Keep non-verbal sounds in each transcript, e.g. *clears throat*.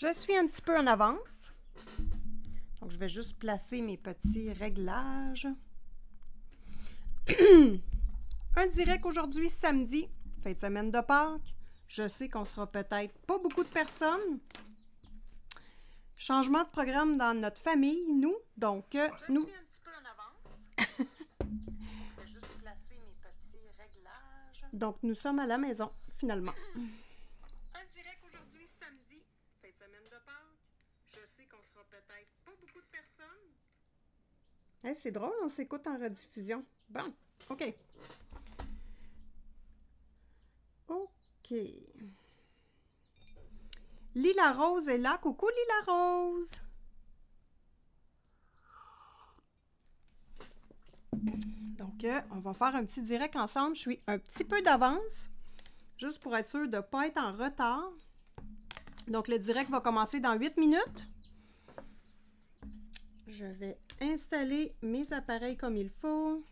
Je suis un petit peu en avance. Donc, je vais juste placer mes petits réglages. *clears throat* un direct aujourd'hui, samedi, fin de semaine de Pâques. Je sais qu'on sera peut-être pas beaucoup de personnes. Changement de programme dans notre famille, nous. Donc, euh, je nous. Suis un petit peu en avance. *laughs* je vais juste placer mes petits réglages. Donc, nous sommes à la maison, finalement. *laughs* c'est drôle, on s'écoute en rediffusion. Bon, OK. OK. Lila Rose est là. Coucou Lila Rose. Donc, euh, on va faire un petit direct ensemble. Je suis un petit peu d'avance, juste pour être sûr de ne pas être en retard. Donc, le direct va commencer dans 8 minutes. Je vais installer mes appareils comme il faut.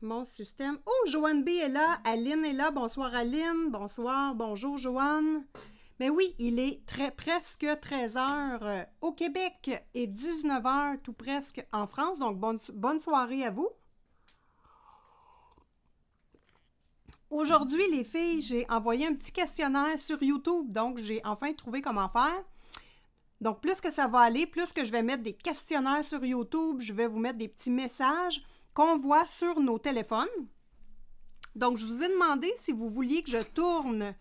Mon système. Oh, Joanne B est là. Aline est là. Bonsoir Aline. Bonsoir. Bonjour Joanne. Mais oui, il est très, presque 13 h euh, au Québec et 19 h tout presque en France. Donc, bonne, bonne soirée à vous. Aujourd'hui, les filles, j'ai envoyé un petit questionnaire sur YouTube. Donc, j'ai enfin trouvé comment faire. Donc, plus que ça va aller, plus que je vais mettre des questionnaires sur YouTube, je vais vous mettre des petits messages qu'on voit sur nos téléphones. Donc, je vous ai demandé si vous vouliez que je tourne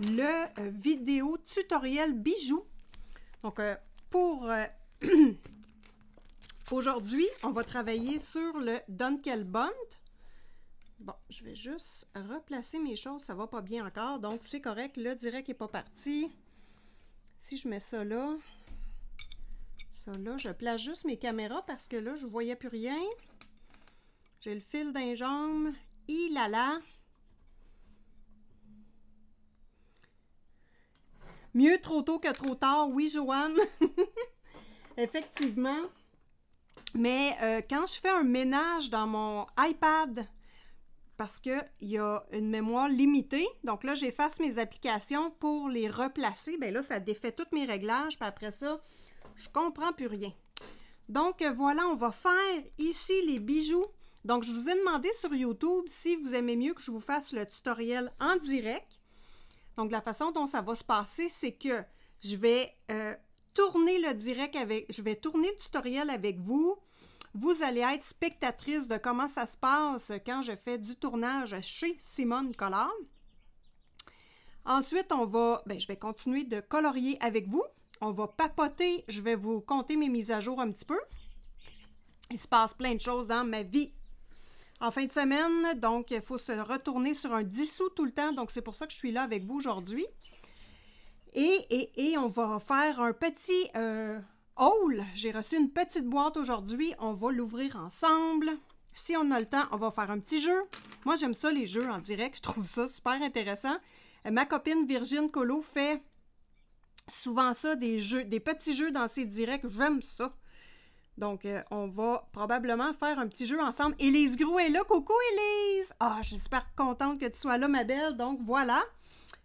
le euh, vidéo tutoriel bijoux. Donc, euh, pour euh, *clears throat* aujourd'hui, on va travailler sur le Dunkelbund. Bon, je vais juste replacer mes choses, ça va pas bien encore, donc c'est correct, le direct n'est pas parti. Si je mets ça là, ça, là, je place juste mes caméras parce que là, je ne voyais plus rien. J'ai le fil d'un jambe. Il a Mieux trop tôt que trop tard, oui, Joanne. *laughs* Effectivement. Mais euh, quand je fais un ménage dans mon iPad, parce qu'il y a une mémoire limitée, donc là, j'efface mes applications pour les replacer. Bien là, ça défait tous mes réglages. Puis après ça, je comprends plus rien. Donc euh, voilà, on va faire ici les bijoux. Donc je vous ai demandé sur YouTube si vous aimez mieux que je vous fasse le tutoriel en direct. Donc la façon dont ça va se passer, c'est que je vais euh, tourner le direct avec, je vais tourner le tutoriel avec vous. Vous allez être spectatrice de comment ça se passe quand je fais du tournage chez Simone Collard. Ensuite, on va, ben, je vais continuer de colorier avec vous. On va papoter. Je vais vous compter mes mises à jour un petit peu. Il se passe plein de choses dans ma vie. En fin de semaine, donc, il faut se retourner sur un dissous tout le temps. Donc, c'est pour ça que je suis là avec vous aujourd'hui. Et, et, on va faire un petit euh, haul. J'ai reçu une petite boîte aujourd'hui. On va l'ouvrir ensemble. Si on a le temps, on va faire un petit jeu. Moi, j'aime ça, les jeux en direct. Je trouve ça super intéressant. Ma copine Virginie Colo fait souvent ça, des jeux, des petits jeux dans ces directs. J'aime ça. Donc, euh, on va probablement faire un petit jeu ensemble. Élise Gros est là. Coucou, Élise! Ah, je suis super contente que tu sois là, ma belle. Donc, voilà.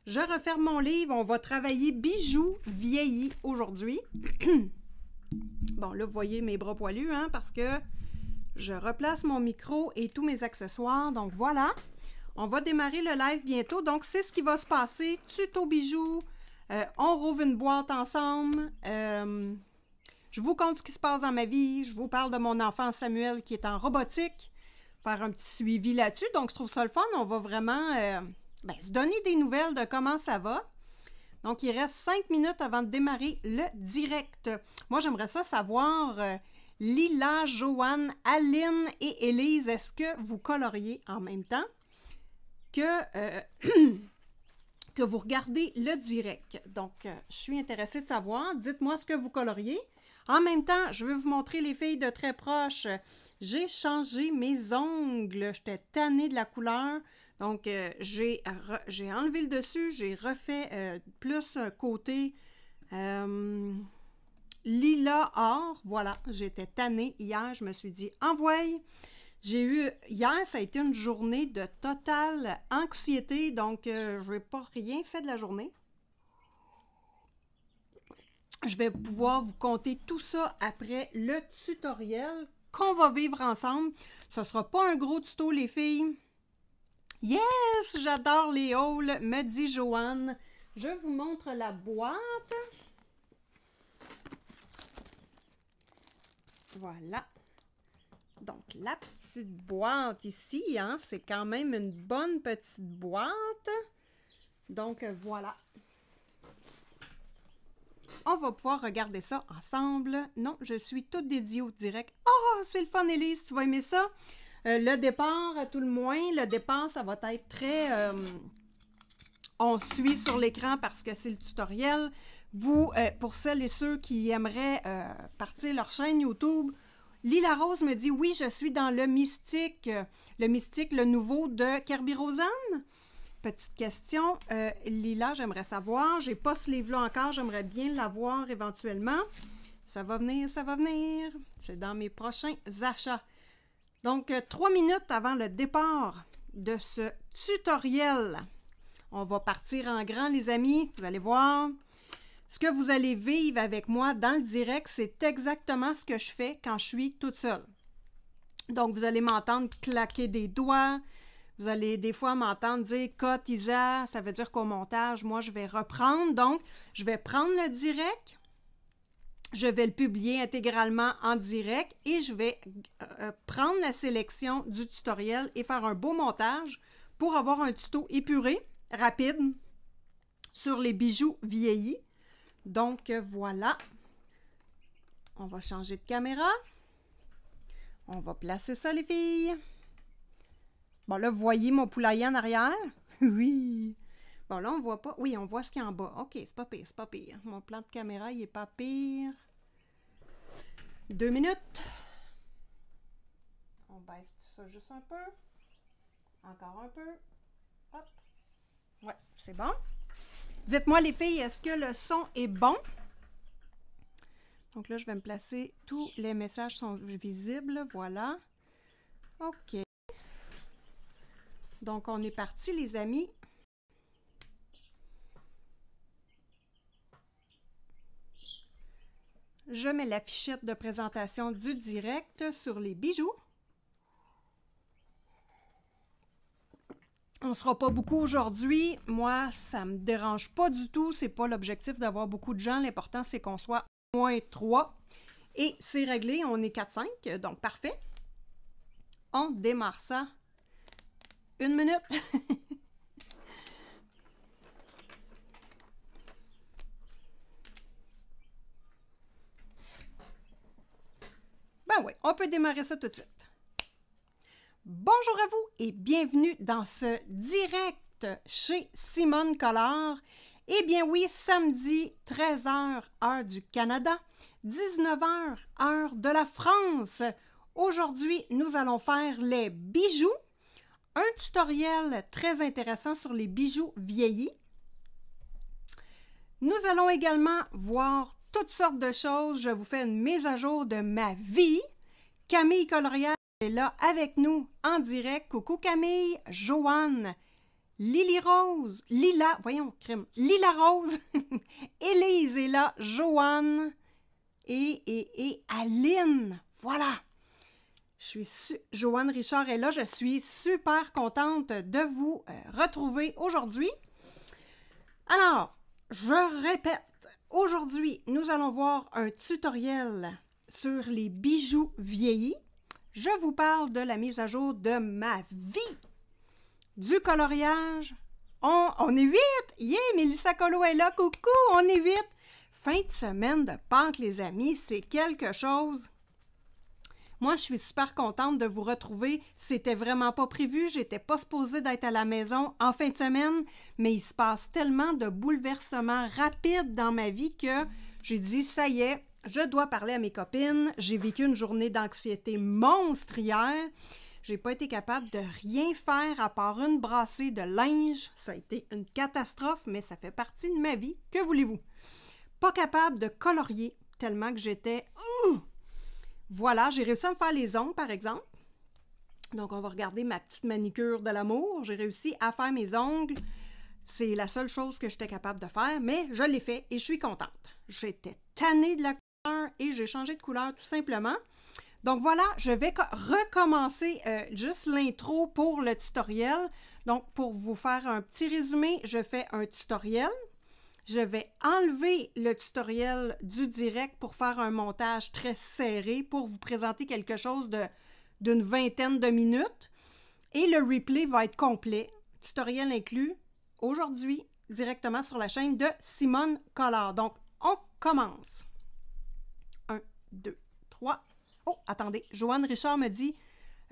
Je referme mon livre. On va travailler bijoux vieillis aujourd'hui. *clears throat* bon, là, vous voyez mes bras poilus, hein, parce que je replace mon micro et tous mes accessoires. Donc, voilà. On va démarrer le live bientôt. Donc, c'est ce qui va se passer. Tuto bijoux, euh, on rouvre une boîte ensemble. Euh, je vous compte ce qui se passe dans ma vie. Je vous parle de mon enfant Samuel qui est en robotique. Faire un petit suivi là-dessus. Donc, je trouve ça le fun. On va vraiment euh, ben, se donner des nouvelles de comment ça va. Donc, il reste cinq minutes avant de démarrer le direct. Moi, j'aimerais ça savoir, Lila, Joanne, Aline et Élise, est-ce que vous coloriez en même temps? Que *clears throat* que vous regardez le direct. Donc, euh, je suis intéressée de savoir. Dites-moi ce que vous coloriez. En même temps, je veux vous montrer les filles de très proche. J'ai changé mes ongles. J'étais tannée de la couleur. Donc, euh, j'ai enlevé le dessus. J'ai refait euh, plus côté lila or. Voilà, j'étais tannée hier. Je me suis dit, envoie. J'ai eu, hier, ça a été une journée de totale anxiété, donc euh, je n'ai pas rien fait de la journée. Je vais pouvoir vous compter tout ça après le tutoriel qu'on va vivre ensemble. Ce ne sera pas un gros tuto, les filles. Yes, j'adore les hauls, me dit Joanne. Je vous montre la boîte. Voilà, donc, la petite boîte ici, hein, c'est quand même une bonne petite boîte. Donc, voilà. On va pouvoir regarder ça ensemble. Non, je suis toute dédiée au direct. Ah, c'est le fun, Elise, tu vas aimer ça. Euh, le départ, tout le moins, le départ, ça va être très... Euh, on suit sur l'écran parce que c'est le tutoriel. Vous, euh, pour celles et ceux qui aimeraient partir leur chaîne YouTube, Lila Rose me dit oui, je suis dans le mystique. Le mystique, le nouveau de Kirby Rosanne. Petite question. Euh, Lila, j'aimerais savoir. J'ai pas ce livre-là encore. J'aimerais bien l'avoir éventuellement. Ça va venir, ça va venir. C'est dans mes prochains achats. Donc, euh, trois minutes avant le départ de ce tutoriel. On va partir en grand, les amis. Vous allez voir. Ce que vous allez vivre avec moi dans le direct, c'est exactement ce que je fais quand je suis toute seule. Donc, vous allez m'entendre claquer des doigts. Vous allez des fois m'entendre dire Cote, Isa, ça veut dire qu'au montage, moi, je vais reprendre. Donc, je vais prendre le direct. Je vais le publier intégralement en direct et je vais euh, euh, prendre la sélection du tutoriel et faire un beau montage pour avoir un tuto épuré, rapide, sur les bijoux vieillis donc, voilà. On va changer de caméra. On va placer ça, les filles. Bon, là, vous voyez mon poulailler en arrière? *laughs* oui! Bon, là, on voit pas. Oui, on voit ce qu'il y a en bas. OK, c'est pas pire, c'est pas pire. Mon plan de caméra, il est pas pire. Deux minutes. On baisse tout ça juste un peu. Encore un peu. Hop. Ouais, c'est bon. Dites-moi, les filles, est-ce que le son est bon? Donc là, je vais me placer. Tous les messages sont visibles. Voilà. OK. Donc, on est parti, les amis. Je mets la fichette de présentation du direct sur les bijoux. on sera pas beaucoup aujourd'hui. Moi, ça me dérange pas du tout. C'est pas l'objectif d'avoir beaucoup de gens. L'important, c'est qu'on soit moins trois. Et c'est réglé. On est 4-5. Donc, parfait. On démarre ça. Une minute. *laughs* ben oui, on peut démarrer ça tout de suite. Bonjour à vous et bienvenue dans ce direct chez Simone Collard. Eh bien oui, samedi 13h heure du Canada, 19h heure de la France. Aujourd'hui, nous allons faire les bijoux, un tutoriel très intéressant sur les bijoux vieillis. Nous allons également voir toutes sortes de choses. Je vous fais une mise à jour de ma vie. Camille Colorière est là avec nous en direct. Coucou Camille, Joanne, Lily Rose, Lila, voyons, crime, Lila Rose, *laughs* Élise est là, Joanne et, et, et Aline. Voilà. Je suis Joanne Richard est là. Je suis super contente de vous euh, retrouver aujourd'hui. Alors, je répète, aujourd'hui, nous allons voir un tutoriel sur les bijoux vieillis je vous parle de la mise à jour de ma vie. Du coloriage, on, est huit! Yeah, Mélissa Colo est là, coucou, on est huit! Fin de semaine de Pâques, les amis, c'est quelque chose. Moi, je suis super contente de vous retrouver. C'était vraiment pas prévu. J'étais pas supposée d'être à la maison en fin de semaine, mais il se passe tellement de bouleversements rapides dans ma vie que j'ai dit ça y est, je dois parler à mes copines. J'ai vécu une journée d'anxiété monstre hier. J'ai pas été capable de rien faire à part une brassée de linge. Ça a été une catastrophe, mais ça fait partie de ma vie. Que voulez-vous? Pas capable de colorier tellement que j'étais. Voilà, j'ai réussi à me faire les ongles, par exemple. Donc, on va regarder ma petite manicure de l'amour. J'ai réussi à faire mes ongles. C'est la seule chose que j'étais capable de faire, mais je l'ai fait et je suis contente. J'étais tannée de la et j'ai changé de couleur tout simplement. Donc voilà, je vais recommencer euh, juste l'intro pour le tutoriel. Donc pour vous faire un petit résumé, je fais un tutoriel. Je vais enlever le tutoriel du direct pour faire un montage très serré pour vous présenter quelque chose d'une vingtaine de minutes. Et le replay va être complet, tutoriel inclus, aujourd'hui directement sur la chaîne de Simone Collard. Donc on commence. 2, 3. Oh, attendez. Joanne Richard me dit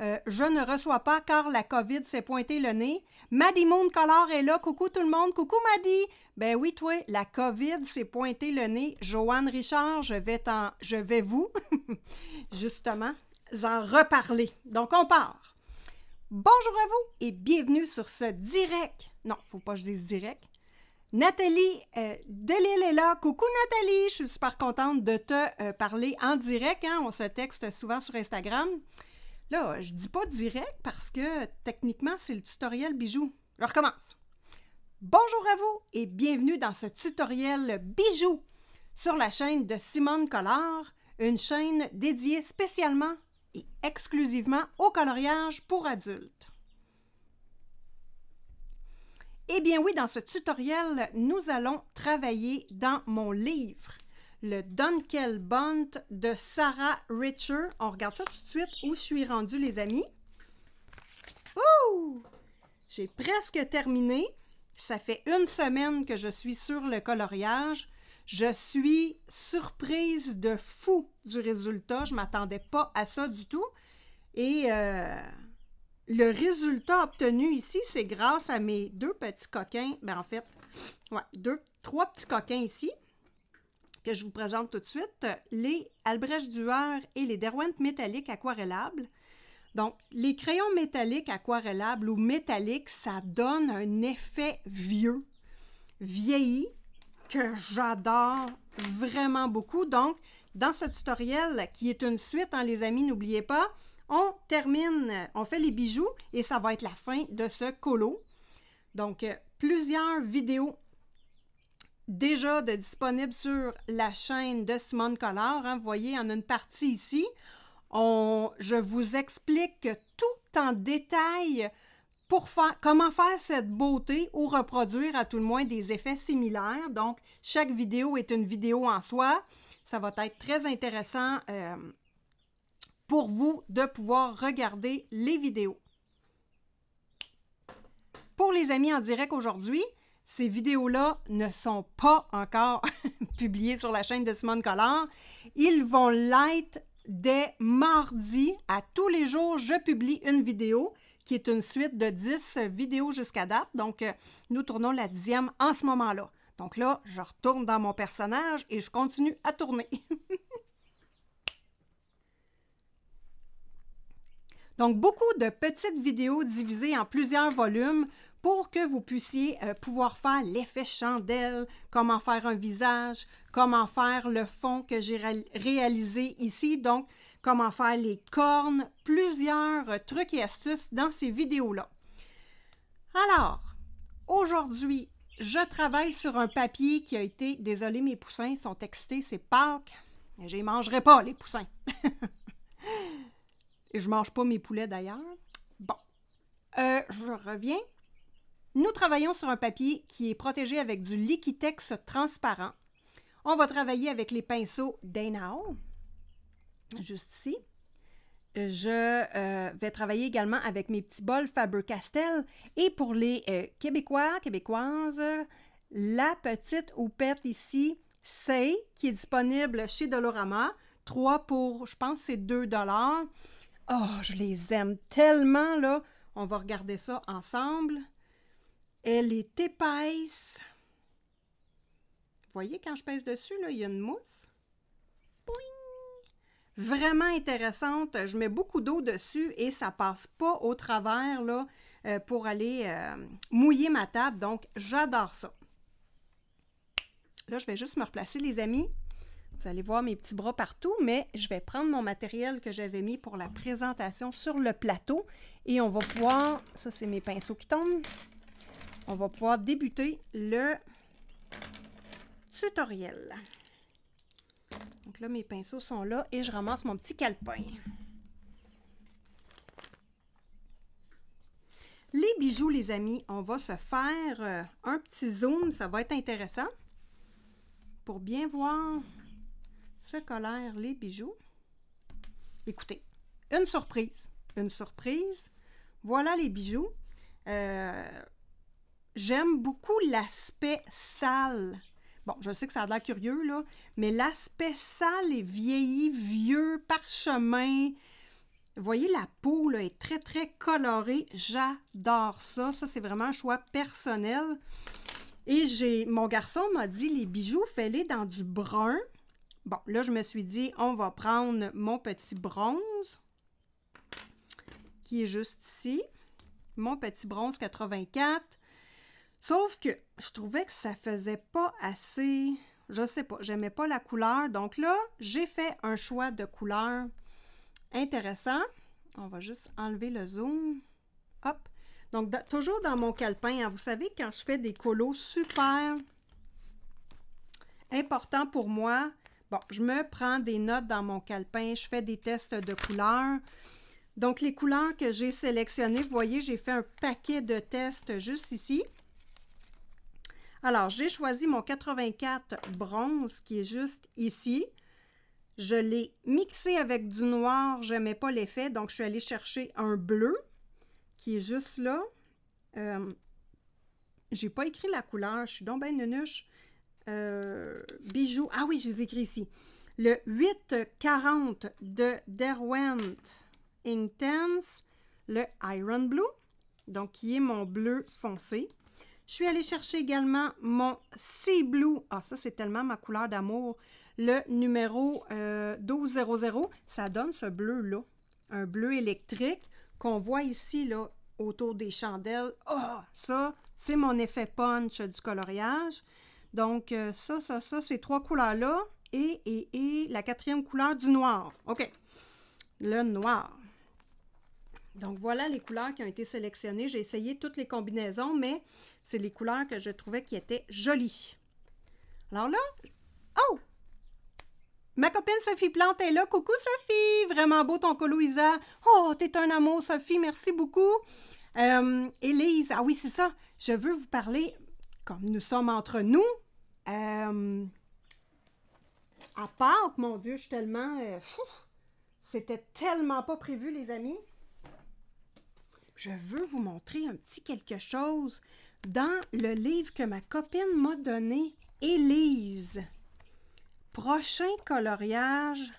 euh, Je ne reçois pas car la COVID s'est pointée le nez. Maddy Moon Collard est là. Coucou tout le monde. Coucou Maddy. Ben oui, toi, la COVID s'est pointée le nez. Joanne Richard, je vais, t'en, je vais vous, *laughs* justement, en reparler. Donc, on part. Bonjour à vous et bienvenue sur ce direct. Non, faut pas que je dise direct. Nathalie euh, Coucou Nathalie, je suis super contente de te euh, parler en direct. Hein. On se texte souvent sur Instagram. Là, je dis pas direct parce que techniquement, c'est le tutoriel bijoux. Je recommence. Bonjour à vous et bienvenue dans ce tutoriel bijoux sur la chaîne de Simone Collard, une chaîne dédiée spécialement et exclusivement au coloriage pour adultes. Eh bien oui, dans ce tutoriel, nous allons travailler dans mon livre, le Dunkel Bunt de Sarah Richer. On regarde ça tout de suite où je suis rendue, les amis. Ouh! J'ai presque terminé. Ça fait une semaine que je suis sur le coloriage. Je suis surprise de fou du résultat. Je ne m'attendais pas à ça du tout. Et euh, le résultat obtenu ici, c'est grâce à mes deux petits coquins. Ben en fait, ouais, deux, trois petits coquins ici que je vous présente tout de suite, les Albrecht Duer et les Derwent métalliques aquarellables. Donc, les crayons métalliques aquarellables ou métalliques, ça donne un effet vieux, vieilli, que j'adore vraiment beaucoup. Donc, dans ce tutoriel, qui est une suite, en hein, les amis, n'oubliez pas, on termine, on fait les bijoux et ça va être la fin de ce colo. Donc, euh, plusieurs vidéos déjà disponibles sur la chaîne de Simone Collard. Hein. Vous voyez, en une partie ici, on, je vous explique tout en détail pour faire, comment faire cette beauté ou reproduire à tout le moins des effets similaires. Donc, chaque vidéo est une vidéo en soi. Ça va être très intéressant euh, pour vous de pouvoir regarder les vidéos. Pour les amis en direct aujourd'hui, ces vidéos-là ne sont pas encore *laughs* publiées sur la chaîne de Simone Collard. Ils vont l'être dès mardi. À tous les jours, je publie une vidéo qui est une suite de 10 vidéos jusqu'à date. Donc, euh, nous tournons la dixième en ce moment-là. Donc là, je retourne dans mon personnage et je continue à tourner. *laughs* Donc, beaucoup de petites vidéos divisées en plusieurs volumes pour que vous puissiez euh, pouvoir faire l'effet chandelle, comment faire un visage, comment faire le fond que j'ai réalisé ici, donc comment faire les cornes, plusieurs euh, trucs et astuces dans ces vidéos-là. Alors, aujourd'hui, je travaille sur un papier qui a été, désolé mes poussins sont excités, c'est Pâques, je les mangerai pas les poussins. *laughs* Et je mange pas mes poulets d'ailleurs. Bon. Euh, je reviens. Nous travaillons sur un papier qui est protégé avec du liquitex transparent. On va travailler avec les pinceaux Danao, juste ici. Je euh, vais travailler également avec mes petits bols Faber-Castell. Et pour les euh, Québécois, Québécoises, la petite houppette ici, c'est qui est disponible chez Dolorama. 3 pour, je pense, c'est 2 dollars. Oh, je les aime tellement, là. On va regarder ça ensemble. Elle est épaisse. voyez, quand je pèse dessus, là, il y a une mousse. Vraiment intéressante. Je mets beaucoup d'eau dessus et ça passe pas au travers, là, euh, pour aller euh, mouiller ma table. Donc, j'adore ça. Là, je vais juste me replacer, les amis. Vous allez voir mes petits bras partout, mais je vais prendre mon matériel que j'avais mis pour la présentation sur le plateau et on va pouvoir, ça c'est mes pinceaux qui tombent, on va pouvoir débuter le tutoriel. Donc là, mes pinceaux sont là et je ramasse mon petit calepin. Les bijoux, les amis, on va se faire euh, un petit zoom, ça va être intéressant pour bien voir se les bijoux. Écoutez, une surprise. Une surprise. Voilà les bijoux. Euh, j'aime beaucoup l'aspect sale. Bon, je sais que ça a l'air curieux, là, mais l'aspect sale et vieilli, vieux, parchemin. Vous voyez, la peau là, est très, très colorée. J'adore ça. Ça, c'est vraiment un choix personnel. Et j'ai mon garçon m'a dit les bijoux, fais-les dans du brun. Bon, là, je me suis dit, on va prendre mon petit bronze qui est juste ici. Mon petit bronze 84. Sauf que je trouvais que ça faisait pas assez... Je sais pas, j'aimais pas la couleur. Donc là, j'ai fait un choix de couleur intéressant. On va juste enlever le zoom. Hop. Donc, toujours dans mon calepin, hein, vous savez, quand je fais des colos super importants pour moi, Bon, je me prends des notes dans mon calepin, je fais des tests de couleurs. Donc, les couleurs que j'ai sélectionnées, vous voyez, j'ai fait un paquet de tests juste ici. Alors, j'ai choisi mon 84 bronze qui est juste ici. Je l'ai mixé avec du noir, je n'aimais pas l'effet, donc je suis allée chercher un bleu qui est juste là. Euh, je n'ai pas écrit la couleur, je suis donc bien nunuche. Euh, bijoux. Ah oui, je les écris ici. Le 840 de Derwent Intense, le Iron Blue, donc qui est mon bleu foncé. Je suis allée chercher également mon Sea Blue. Ah, ça, c'est tellement ma couleur d'amour. Le numéro 1200, euh, ça donne ce bleu-là. Un bleu électrique qu'on voit ici, là, autour des chandelles. Ah, ça, c'est mon effet punch du coloriage. Donc, euh, ça, ça, ça, ces trois couleurs-là. Et, et, et la quatrième couleur du noir. OK. Le noir. Donc, voilà les couleurs qui ont été sélectionnées. J'ai essayé toutes les combinaisons, mais c'est les couleurs que je trouvais qui étaient jolies. Alors là, oh! Ma copine Sophie Plante est là. Coucou Sophie! Vraiment beau ton colouisa. Isa. Oh, t'es un amour, Sophie. Merci beaucoup. Euh, Élise, ah oui, c'est ça. Je veux vous parler comme nous sommes entre nous, euh, à part, mon Dieu, je suis tellement. Euh, c'était tellement pas prévu, les amis. Je veux vous montrer un petit quelque chose dans le livre que ma copine m'a donné, Élise. Prochain coloriage.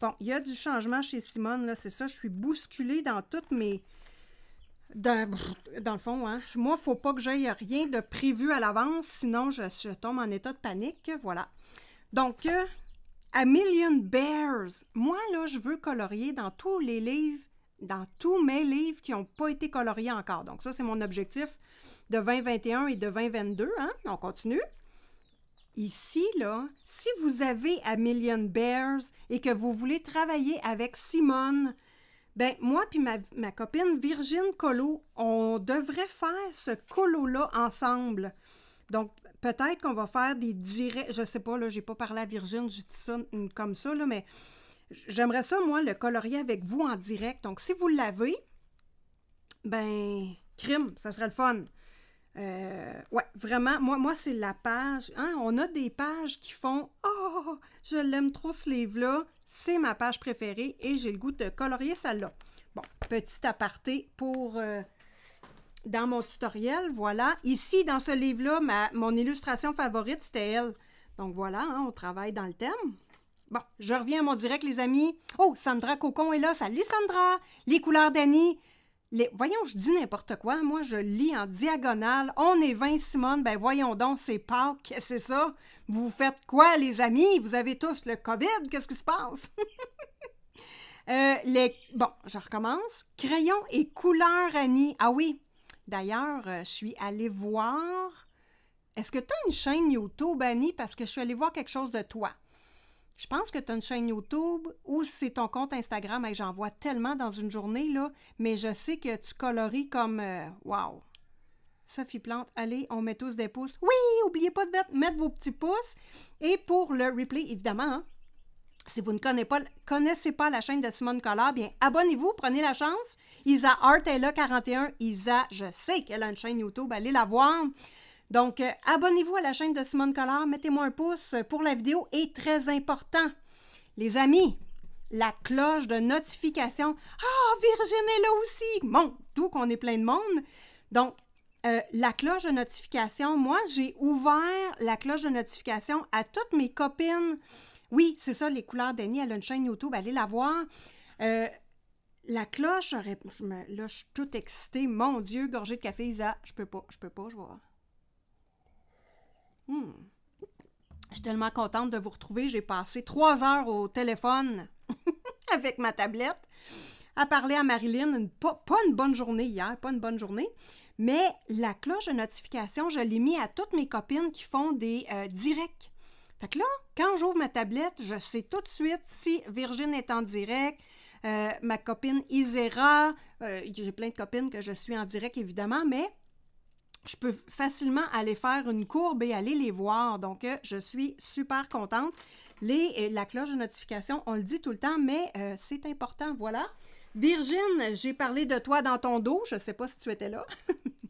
Bon, il y a du changement chez Simone, là, c'est ça. Je suis bousculée dans toutes mes, dans, le fond, hein, moi, il faut pas que j'aille rien de prévu à l'avance, sinon je, tombe en état de panique. Voilà. Donc, euh, A Million Bears. Moi, là, je veux colorier dans tous les livres, dans tous mes livres qui n'ont pas été coloriés encore. Donc, ça, c'est mon objectif de 2021 et de 2022. Hein. On continue. Ici, là, si vous avez A Million Bears et que vous voulez travailler avec Simone, ben, moi puis ma, copine Virginie Colo, on devrait faire ce colo-là ensemble. Donc, peut-être qu'on va faire des directs. Je sais pas, là, j'ai pas parlé à Virginie, je dit ça comme ça, là, mais j'aimerais ça, moi, le colorier avec vous en direct. Donc, si vous l'avez, ben, crime, ça serait le fun. Euh, ouais, vraiment, moi, moi c'est la page. Hein, on a des pages qui font Oh, je l'aime trop ce livre-là. C'est ma page préférée et j'ai le goût de colorier celle-là. Bon, petit aparté pour euh, dans mon tutoriel. Voilà. Ici, dans ce livre-là, mon illustration favorite, c'était elle. Donc voilà, hein, on travaille dans le thème. Bon, je reviens à mon direct, les amis. Oh, Sandra Cocon est là. Salut Sandra! Les couleurs d'Annie voyons, je dis n'importe quoi. Moi, je lis en diagonale. On est 20, Simone. Ben, voyons donc, c'est Pâques. *laughs* C'est ça. Vous faites quoi, les amis? Vous avez tous le COVID. Qu'est-ce qui se passe? *laughs* Euh, les, bon, je recommence. Crayon et couleurs, Annie. Ah oui. D'ailleurs, euh, je suis allée voir. Est-ce que tu as une chaîne YouTube, Annie? Parce que je suis allée voir quelque chose de toi. Je pense que tu as une chaîne YouTube ou c'est ton compte Instagram. Et J'en vois tellement dans une journée, là, mais je sais que tu coloris comme. waouh. wow! Sophie Plante, allez, on met tous des pouces. Oui, oubliez pas de mettre, vos petits pouces. Et pour le replay, évidemment, hein, si vous ne connaissez pas, la chaîne de Simone Collard, bien abonnez-vous, prenez la chance. Isa Art est là, 41. Isa, je sais qu'elle a une chaîne YouTube, allez la voir. Donc, euh, abonnez-vous à la chaîne de Simone Collard, mettez-moi un pouce pour la vidéo et très important. Les amis, la cloche de notification. Ah, Virginie est là aussi! Bon, d'où qu'on est plein de monde. Donc, euh, la cloche de notification, moi, j'ai ouvert la cloche de notification à toutes mes copines. Oui, c'est ça, les couleurs d'Annie, elle a une chaîne YouTube, allez la voir. Euh, la cloche, je me, là, je suis toute excitée. Mon Dieu, gorgée de café, Isa, je peux pas, je peux pas, je vois. Hmm. Je suis tellement contente de vous retrouver. J'ai passé trois heures au téléphone *laughs* avec ma tablette à parler à Marilyn. pas, une bonne journée hier, pas une bonne journée. Mais la cloche de notification, je l'ai mis à toutes mes copines qui font des euh, directs. Fait que là, quand j'ouvre ma tablette, je sais tout de suite si Virgin est en direct, euh, ma copine Isera, euh, j'ai plein de copines que je suis en direct évidemment, mais je peux facilement aller faire une courbe et aller les voir. Donc, euh, je suis super contente. Les, euh, la cloche de notification, on le dit tout le temps, mais euh, c'est important. Voilà. Virgin, j'ai parlé de toi dans ton dos. Je ne sais pas si tu étais là.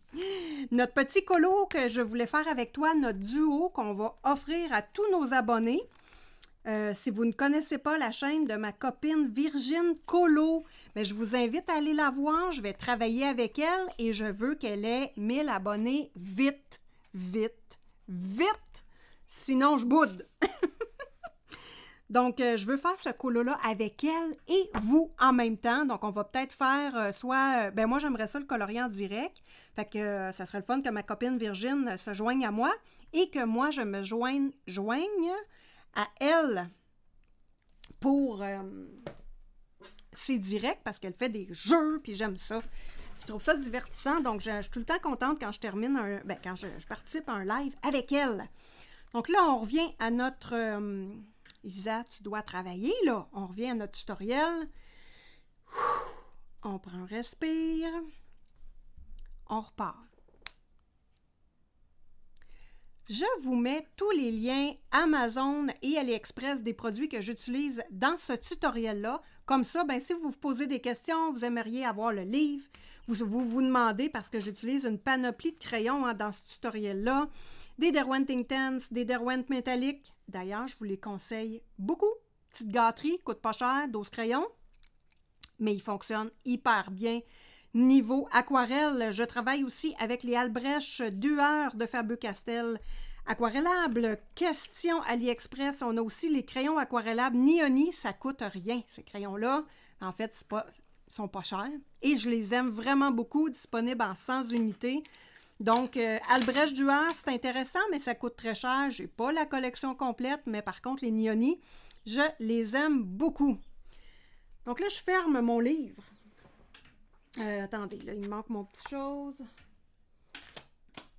*laughs* notre petit colo que je voulais faire avec toi, notre duo qu'on va offrir à tous nos abonnés. si vous ne connaissez pas la chaîne de ma copine Virgin Colo, mais je vous invite à aller la voir. Je vais travailler avec elle et je veux qu'elle ait 1000 abonnés vite, vite, vite. Sinon, je boude. *laughs* Donc, euh, je veux faire ce colo-là avec elle et vous en même temps. Donc, on va peut-être faire euh, soit... Euh, ben moi, j'aimerais ça le colorier en direct. Fait que ça serait le fun que ma copine Virginie se joigne à moi et que moi, je me joigne, joigne à elle pour c'est direct parce qu'elle fait des jeux, puis j'aime ça. Je trouve ça divertissant, donc je, suis tout le temps contente quand je termine un, ben, quand je, participe à un live avec elle. Donc là, on revient à notre euh, Isa, tu dois travailler là. On revient à notre tutoriel. On prend un respire. On repart. Je vous mets tous les liens Amazon et AliExpress des produits que j'utilise dans ce tutoriel-là comme ça, ben, si vous vous posez des questions, vous aimeriez avoir le livre, vous vous, demandez, parce que j'utilise une panoplie de crayons hein, dans ce tutoriel-là, des Derwent Intense, des Derwent métalliques. D'ailleurs, je vous les conseille beaucoup. Petite gâterie, coûte pas cher, 12 crayons, mais ils fonctionnent hyper bien. Niveau aquarelle, je travaille aussi avec les Albrecht dueur de Fabio Castel Aquarellable, question AliExpress. On a aussi les crayons aquarellables Nioni. Ça coûte rien, ces crayons-là. En fait, ils pas, sont pas chers. Et je les aime vraiment beaucoup, disponibles en 100 unités. Donc, euh, Albrecht Duha, c'est intéressant, mais ça coûte très cher. Je n'ai pas la collection complète, mais par contre, les Nioni, je les aime beaucoup. Donc là, je ferme mon livre. Euh, attendez, là, il me manque mon petit chose.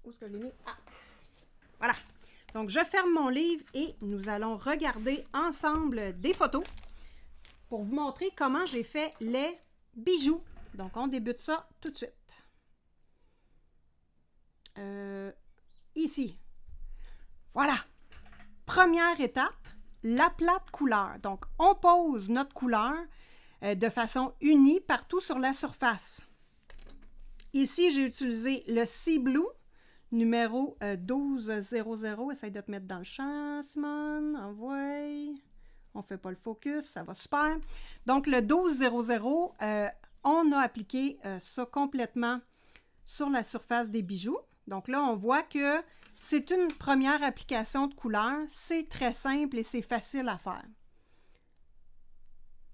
Où est-ce que je l'ai mis? Ah! je ferme mon livre et nous allons regarder ensemble des photos pour vous montrer comment j'ai fait les bijoux. Donc, on débute ça tout de suite. Euh, ici. Voilà. Première étape, la plate couleur. Donc, on pose notre couleur euh, de façon unie partout sur la surface. Ici, j'ai utilisé le Sea Blue Numéro 1200, euh, essaye de te mettre dans le champ, Simone. Envoie. Ah on fait pas le focus, ça va super. Donc, le 1200, euh, on a appliqué euh, ça complètement sur la surface des bijoux. Donc là, on voit que c'est une première application de couleur. C'est très simple et c'est facile à faire.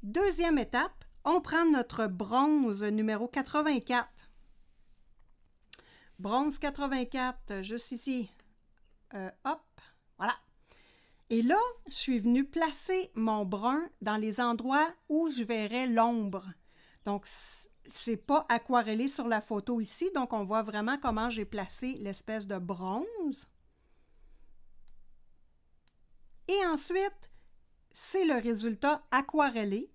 Deuxième étape, on prend notre bronze numéro 84. Bronze 84, euh, juste ici. Euh, hop, voilà. Et là, je suis venue placer mon brun dans les endroits où je verrais l'ombre. Donc, c'est pas aquarellé sur la photo ici, donc on voit vraiment comment j'ai placé l'espèce de bronze. Et ensuite, c'est le résultat aquarellé.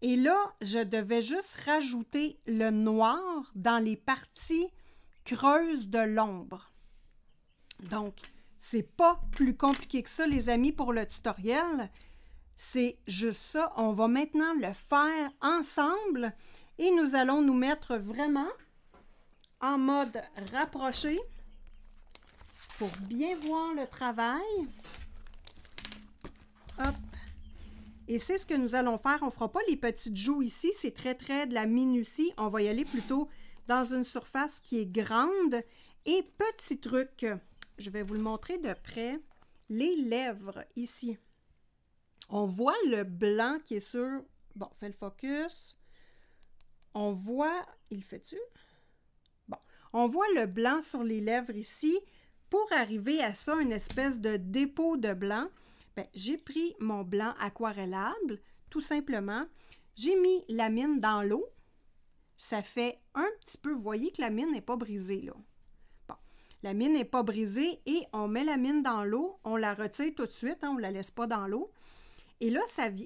Et là, je devais juste rajouter le noir dans les parties creuse de l'ombre. Donc, c'est pas plus compliqué que ça, les amis, pour le tutoriel. C'est juste ça. On va maintenant le faire ensemble et nous allons nous mettre vraiment en mode rapproché pour bien voir le travail. Hop. Et c'est ce que nous allons faire. On ne fera pas les petites joues ici. C'est très, très de la minutie. On va y aller plutôt dans une surface qui est grande. Et petit truc, je vais vous le montrer de près, les lèvres ici. On voit le blanc qui est sur... Bon, fais le focus. On voit... Il fait-tu? Bon, on voit le blanc sur les lèvres ici. Pour arriver à ça, une espèce de dépôt de blanc, ben, j'ai pris mon blanc aquarellable, tout simplement. J'ai mis la mine dans l'eau, ça fait un petit peu, vous voyez que la mine n'est pas brisée là. Bon, la mine n'est pas brisée et on met la mine dans l'eau, on la retire tout de suite, hein, on ne la laisse pas dans l'eau. Et là,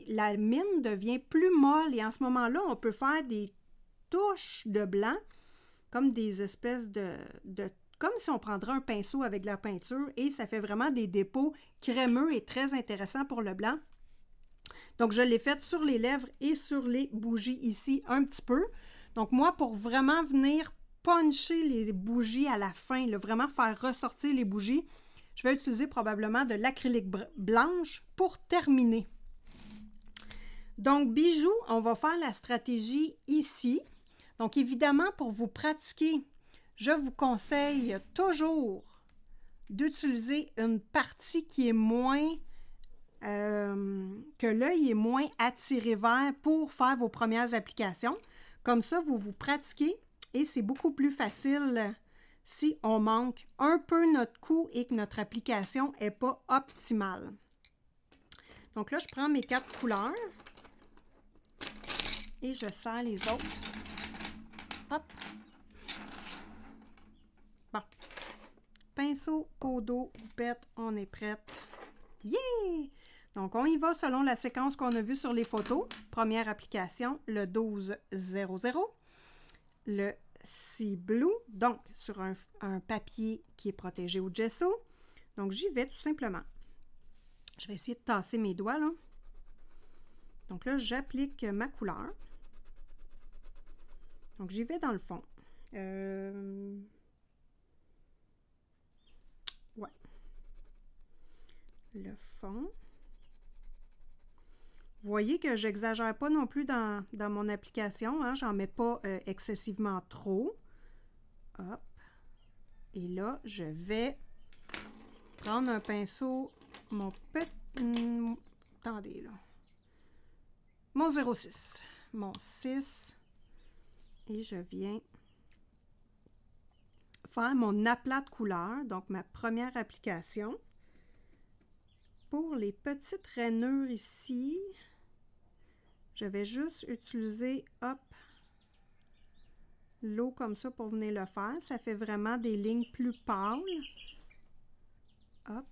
la mine devient plus molle et en ce moment-là, on peut faire des touches de blanc, comme des espèces de, comme si on prendrait un pinceau avec la peinture et ça fait vraiment des dépôts crémeux et très intéressants pour le blanc. Donc, je l'ai faite sur les lèvres et sur les bougies ici un petit peu. Donc moi, pour vraiment venir puncher les bougies à la fin, le vraiment faire ressortir les bougies, je vais utiliser probablement de l'acrylique blanche pour terminer. Donc, bijoux, on va faire la stratégie ici. Donc, évidemment, pour vous pratiquer, je vous conseille toujours d'utiliser une partie qui est moins, euh, que l'œil est moins attiré vers pour faire vos premières applications. Comme ça, vous vous pratiquez et c'est beaucoup plus facile euh, si on manque un peu notre coup et que notre application n'est pas optimale. Donc là, je prends mes quatre couleurs et je sers les autres. Hop! Bon. Pinceau, peau d'eau, pète, on est prête. Yeah! Donc, on y va selon la séquence qu'on a vue sur les photos. Première application, le 12.00, le c Blue, donc sur un, papier qui est protégé au gesso. Donc, j'y vais tout simplement. Je vais essayer de tasser mes doigts, là. Donc là, j'applique ma couleur. Donc, j'y vais dans le fond. Euh, ouais. Le fond voyez que j'exagère pas non plus dans, mon application. Hein? J'en mets pas euh, excessivement trop. Hop. Et là, je vais prendre un pinceau, mon petit... Hmm, là. Mon 06. Mon 6. Et je viens faire mon aplat de couleur, donc ma première application. Pour les petites rainures ici, je vais juste utiliser, l'eau comme ça pour venir le faire. Ça fait vraiment des lignes plus pâles. Hop.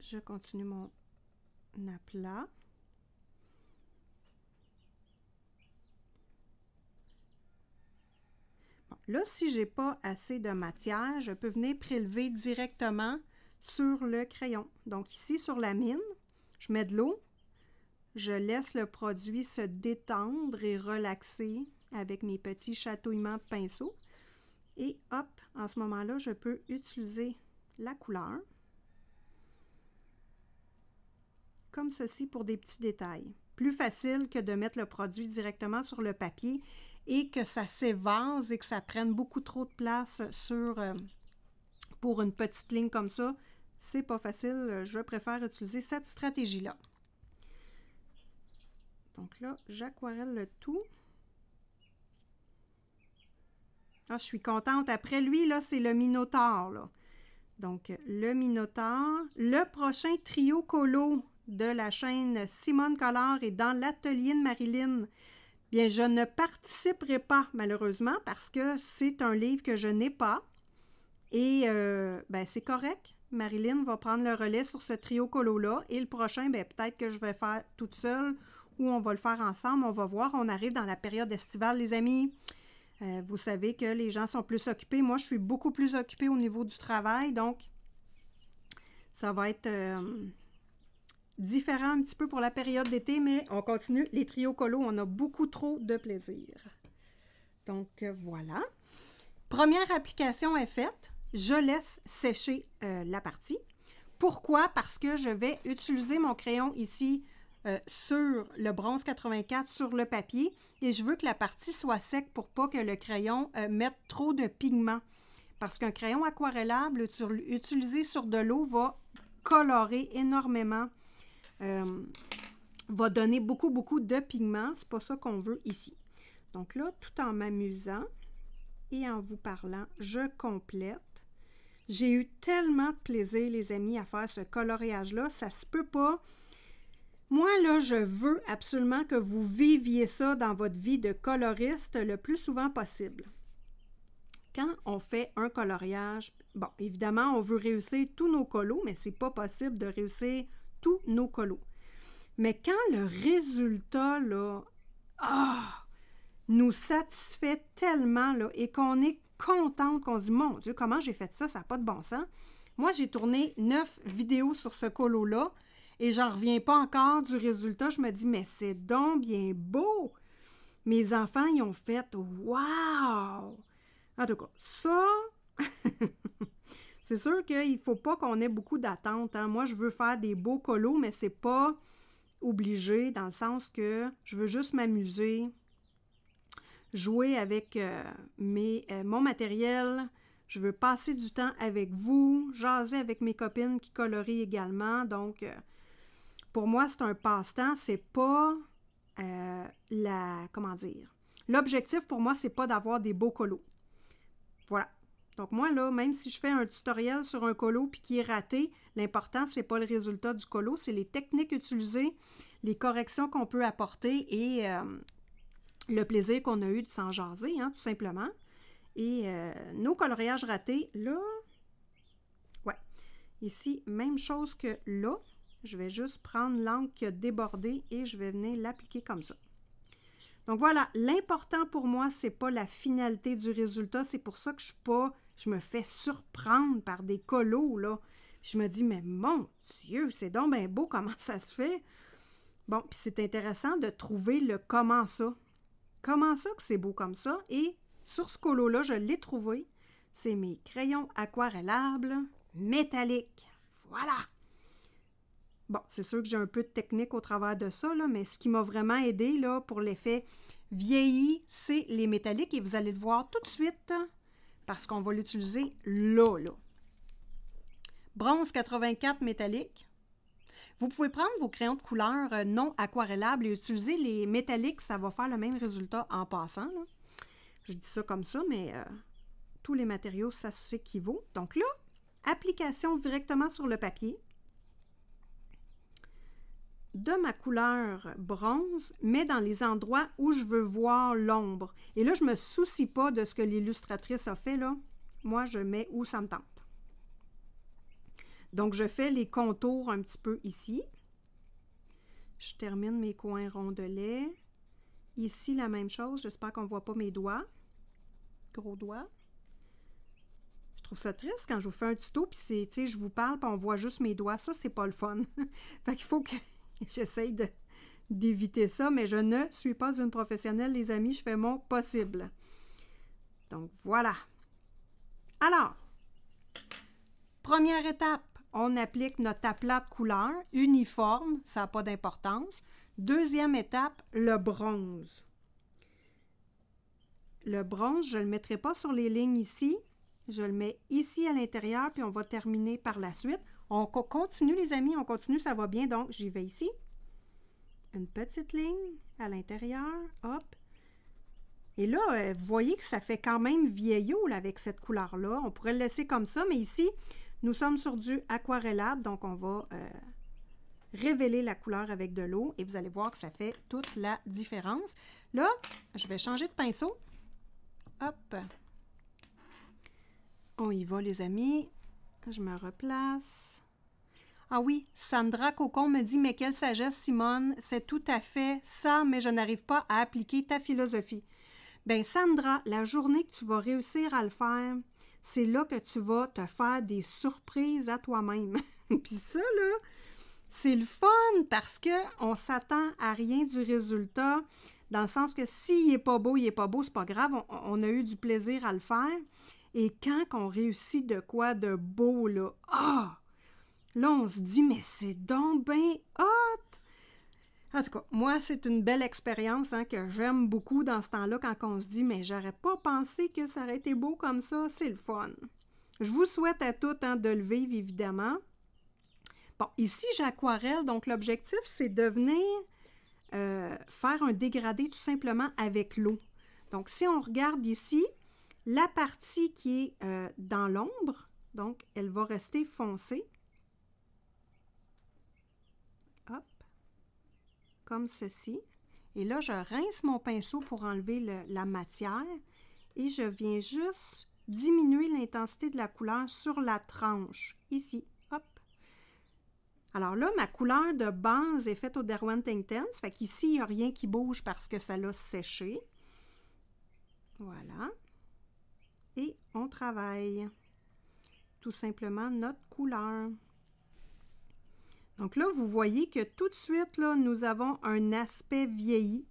Je continue mon aplat. là, si je n'ai pas assez de matière, je peux venir prélever directement sur le crayon. Donc ici, sur la mine, je mets de l'eau, je laisse le produit se détendre et relaxer avec mes petits chatouillements de pinceau. Et hop, en ce moment-là, je peux utiliser la couleur. Comme ceci pour des petits détails. Plus facile que de mettre le produit directement sur le papier et que ça s'évase et que ça prenne beaucoup trop de place sur, euh, pour une petite ligne comme ça. C'est pas facile. Je préfère utiliser cette stratégie-là. Donc là, j'aquarelle le tout. Ah, je suis contente. Après lui, là, c'est le Minotaure, Donc, le Minotaure. Le prochain trio colo de la chaîne Simone Collard est dans l'atelier de Marilyn. Bien, je ne participerai pas, malheureusement, parce que c'est un livre que je n'ai pas. Et, euh, ben, c'est correct. Marilyn va prendre le relais sur ce trio colo-là. Et le prochain, ben, peut-être que je vais faire toute seule où on va le faire ensemble. On va voir. On arrive dans la période estivale, les amis. Euh, vous savez que les gens sont plus occupés. Moi, je suis beaucoup plus occupée au niveau du travail. Donc, ça va être euh, différent un petit peu pour la période d'été, mais on continue les trios colos. On a beaucoup trop de plaisir. Donc, euh, voilà. Première application est faite. Je laisse sécher la partie. Pourquoi? Parce que je vais utiliser mon crayon ici euh, sur le bronze 84 sur le papier et je veux que la partie soit sec pour pas que le crayon euh, mette trop de pigment. Parce qu'un crayon aquarellable utilisé sur de l'eau va colorer énormément, euh, va donner beaucoup, beaucoup de pigments. C'est pas ça qu'on veut ici. Donc là, tout en m'amusant et en vous parlant, je complète. J'ai eu tellement de plaisir, les amis, à faire ce coloriage-là. Ça se peut pas moi, là, je veux absolument que vous viviez ça dans votre vie de coloriste le plus souvent possible. Quand on fait un coloriage, bon, évidemment, on veut réussir tous nos colos, mais c'est pas possible de réussir tous nos colos. Mais quand le résultat, là, ah, nous satisfait tellement, là, et qu'on est content, qu'on se dit, mon Dieu, comment j'ai fait ça, ça n'a pas de bon sens. Moi, j'ai tourné neuf vidéos sur ce colo-là. Et j'en reviens pas encore du résultat. Je me dis, mais c'est donc bien beau. Mes enfants, ils ont fait Wow! En tout cas, ça, *laughs* c'est sûr qu'il ne faut pas qu'on ait beaucoup d'attentes. Hein. Moi, je veux faire des beaux colos, mais c'est pas obligé dans le sens que je veux juste m'amuser, jouer avec euh, euh, mon matériel, je veux passer du temps avec vous, jaser avec mes copines qui colorient également. Donc, euh, pour moi, c'est un passe-temps, c'est pas euh, la. Comment dire? L'objectif pour moi, c'est pas d'avoir des beaux colos. Voilà. Donc moi, là, même si je fais un tutoriel sur un colo puis qui est raté, l'important, c'est pas le résultat du colo, c'est les techniques utilisées, les corrections qu'on peut apporter et euh, le plaisir qu'on a eu de s'en jaser, hein, tout simplement. Et euh, nos coloriages ratés, là, ouais. Ici, même chose que là. Je vais juste prendre l'angle qui a débordé et je vais venir l'appliquer comme ça. Donc voilà, l'important pour moi, c'est pas la finalité du résultat. C'est pour ça que je suis pas, je me fais surprendre par des colos, là. Je me dis, mais mon Dieu, c'est donc bien beau, comment ça se fait? Bon, puis c'est intéressant de trouver le comment ça. Comment ça que c'est beau comme ça? Et sur ce colo-là, je l'ai trouvé. C'est mes crayons aquarellables métalliques. Voilà! Bon, c'est sûr que j'ai un peu de technique au travers de ça, mais ce qui m'a vraiment aidé là, pour l'effet vieilli, c'est les métalliques et vous allez le voir tout de suite parce qu'on va l'utiliser là, Bronze 84 métallique. Vous pouvez prendre vos crayons de couleur euh, non aquarellables et utiliser les métalliques, ça va faire le même résultat en passant. Je dis ça comme ça, mais euh, tous les matériaux, ça s'équivaut. Donc là, application directement sur le papier de ma couleur bronze, mais dans les endroits où je veux voir l'ombre. Et là, je ne me soucie pas de ce que l'illustratrice a fait. Là. Moi, je mets où ça me tente. Donc, je fais les contours un petit peu ici. Je termine mes coins rondelets. Ici, la même chose. J'espère qu'on ne voit pas mes doigts. Gros doigts. Je trouve ça triste quand je vous fais un tuto, puis c'est, tu sais, je vous parle, puis on voit juste mes doigts. Ça, c'est pas le fun. *laughs* fait qu'il faut que... *laughs* J'essaie d'éviter ça, mais je ne suis pas une professionnelle, les amis. Je fais mon possible. Donc, voilà. Alors, première étape, on applique notre aplat de couleur uniforme. Ça n'a pas d'importance. Deuxième étape, le bronze. Le bronze, je ne le mettrai pas sur les lignes ici. Je le mets ici à l'intérieur, puis on va terminer par la suite. On continue, les amis, on continue, ça va bien. Donc, j'y vais ici. Une petite ligne à l'intérieur. Hop. Et là, euh, vous voyez que ça fait quand même vieillot avec cette couleur-là. On pourrait le laisser comme ça, mais ici, nous sommes sur du aquarellable, donc on va euh, révéler la couleur avec de l'eau et vous allez voir que ça fait toute la différence. Là, je vais changer de pinceau. Hop! On y va, les amis. Je me replace. Ah oui, Sandra Cocon me dit Mais quelle sagesse, Simone C'est tout à fait ça, mais je n'arrive pas à appliquer ta philosophie. Ben Sandra, la journée que tu vas réussir à le faire, c'est là que tu vas te faire des surprises à toi-même. *laughs* Puis ça, là, c'est le fun parce que on s'attend à rien du résultat, dans le sens que s'il n'est pas beau, il n'est pas beau, c'est pas grave, on a eu du plaisir à le faire. Et quand on réussit de quoi de beau, là, ah! Là, on se dit, mais c'est donc bien hot! En tout cas, moi, c'est une belle expérience hein, que j'aime beaucoup dans ce temps-là quand on se dit, mais j'aurais pas pensé que ça aurait été beau comme ça, c'est le fun. Je vous souhaite à toutes hein, de le vivre, évidemment. Bon, ici, j'aquarelle, donc l'objectif, c'est de venir euh, faire un dégradé tout simplement avec l'eau. Donc, si on regarde ici, la partie qui est euh, dans l'ombre, donc elle va rester foncée. Hop, comme ceci. Et là, je rince mon pinceau pour enlever la matière et je viens juste diminuer l'intensité de la couleur sur la tranche, ici. Hop. Alors là, ma couleur de base est faite au Derwent Intense, fait qu'ici, il n'y a rien qui bouge parce que ça l'a séché. Voilà et on travaille tout simplement notre couleur. Donc là, vous voyez que tout de suite, là, nous avons un aspect vieilli.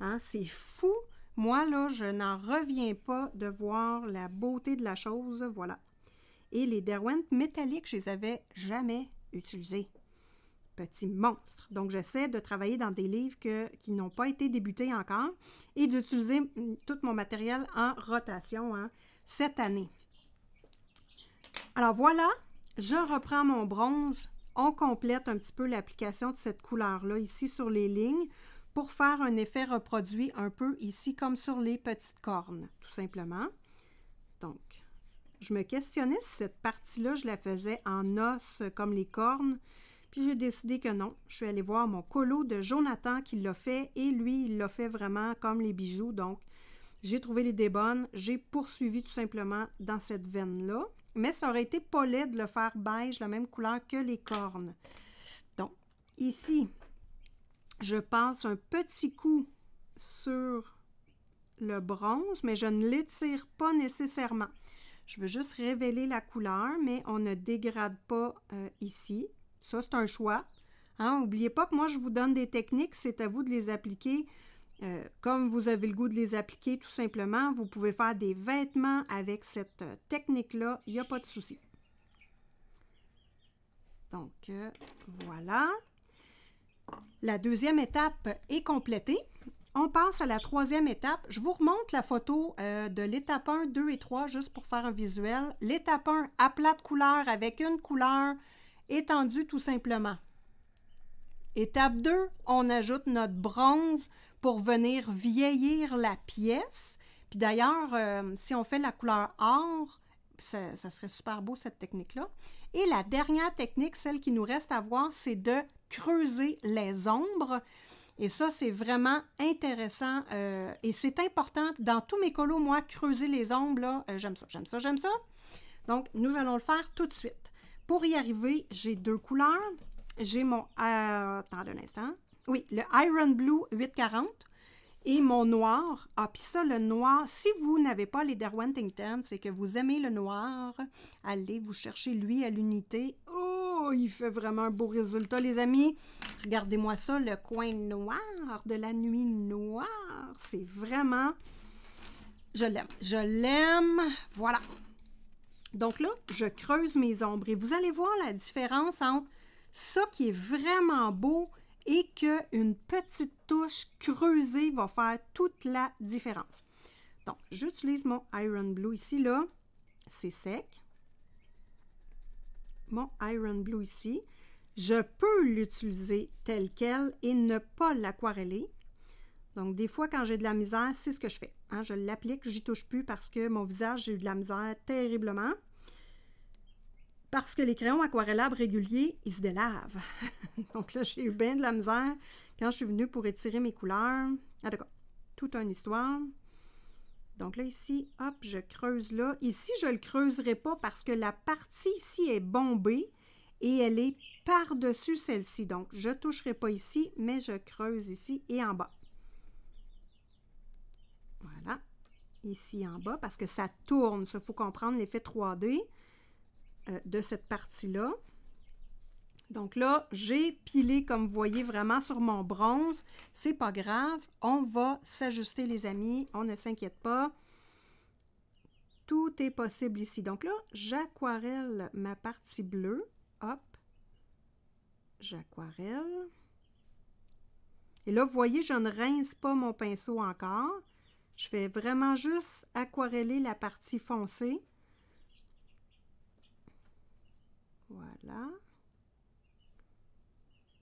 Hein, c'est fou. Moi, là, je n'en reviens pas de voir la beauté de la chose. Voilà. Et les derwent métalliques, je les avais jamais utilisés. Petit monstre. Donc, j'essaie de travailler dans des livres qui n'ont pas été débutés encore et d'utiliser mm, tout mon matériel en rotation. Hein cette année. Alors voilà, je reprends mon bronze. On complète un petit peu l'application de cette couleur-là ici sur les lignes pour faire un effet reproduit un peu ici comme sur les petites cornes, tout simplement. Donc, je me questionnais si cette partie-là, je la faisais en os comme les cornes. Puis j'ai décidé que non. Je suis allée voir mon colo de Jonathan qui l'a fait et lui, il l'a fait vraiment comme les bijoux. Donc, j'ai trouvé l'idée bonne, j'ai poursuivi tout simplement dans cette veine-là. Mais ça aurait été pas laid de le faire beige, la même couleur que les cornes. Donc, ici, je passe un petit coup sur le bronze, mais je ne l'étire pas nécessairement. Je veux juste révéler la couleur, mais on ne dégrade pas euh, ici. Ça, c'est un choix. N'oubliez hein. pas que moi, je vous donne des techniques, c'est à vous de les appliquer euh, comme vous avez le goût de les appliquer, tout simplement, vous pouvez faire des vêtements avec cette euh, technique-là. Il n'y a pas de souci. Donc, euh, voilà. La deuxième étape est complétée. On passe à la troisième étape. Je vous remonte la photo de l'étape 1, 2 et 3 juste pour faire un visuel. L'étape 1 à plat de couleur avec une couleur étendue tout simplement. Étape 2, on ajoute notre bronze pour venir vieillir la pièce. Puis d'ailleurs, euh, si on fait la couleur or, ça, serait super beau cette technique-là. Et la dernière technique, celle qui nous reste à voir, c'est de creuser les ombres. Et ça, c'est vraiment intéressant euh, et c'est important. Dans tous mes colos, moi, creuser les ombres, là, euh, j'aime ça, j'aime ça, j'aime ça. Donc, nous allons le faire tout de suite. Pour y arriver, j'ai deux couleurs. J'ai mon... Euh, attendez un instant. Oui, le Iron Blue 840 et mon noir. Ah, puis ça, le noir, si vous n'avez pas les Derwent c'est que vous aimez le noir, allez vous chercher lui à l'unité. Oh, il fait vraiment un beau résultat, les amis. Regardez-moi ça, le coin noir de la nuit noire. C'est vraiment... Je l'aime. Je l'aime. Voilà. Donc là, je creuse mes ombres et vous allez voir la différence entre ça qui est vraiment beau et qu'une petite touche creusée va faire toute la différence. Donc, j'utilise mon Iron Blue ici, là. C'est sec. Mon Iron Blue ici. Je peux l'utiliser tel quel et ne pas l'aquareller. Donc, des fois, quand j'ai de la misère, c'est ce que je fais. Hein. je l'applique, je n'y touche plus parce que mon visage, j'ai eu de la misère terriblement parce que les crayons aquarellables réguliers, ils se délavent. *laughs* Donc là, j'ai eu bien de la misère quand je suis venue pour étirer mes couleurs. Ah, d'accord. Toute une histoire. Donc là, ici, hop, je creuse là. Ici, je ne le creuserai pas parce que la partie ici est bombée et elle est par-dessus celle-ci. Donc, je ne toucherai pas ici, mais je creuse ici et en bas. Voilà. Ici en bas parce que ça tourne. Ça, il faut comprendre l'effet 3D. Euh, de cette partie-là. Donc là, j'ai pilé, comme vous voyez, vraiment sur mon bronze. C'est pas grave. On va s'ajuster, les amis. On ne s'inquiète pas. Tout est possible ici. Donc là, j'aquarelle ma partie bleue. Hop. J'aquarelle. Et là, vous voyez, je ne rince pas mon pinceau encore. Je fais vraiment juste aquareller la partie foncée. Voilà.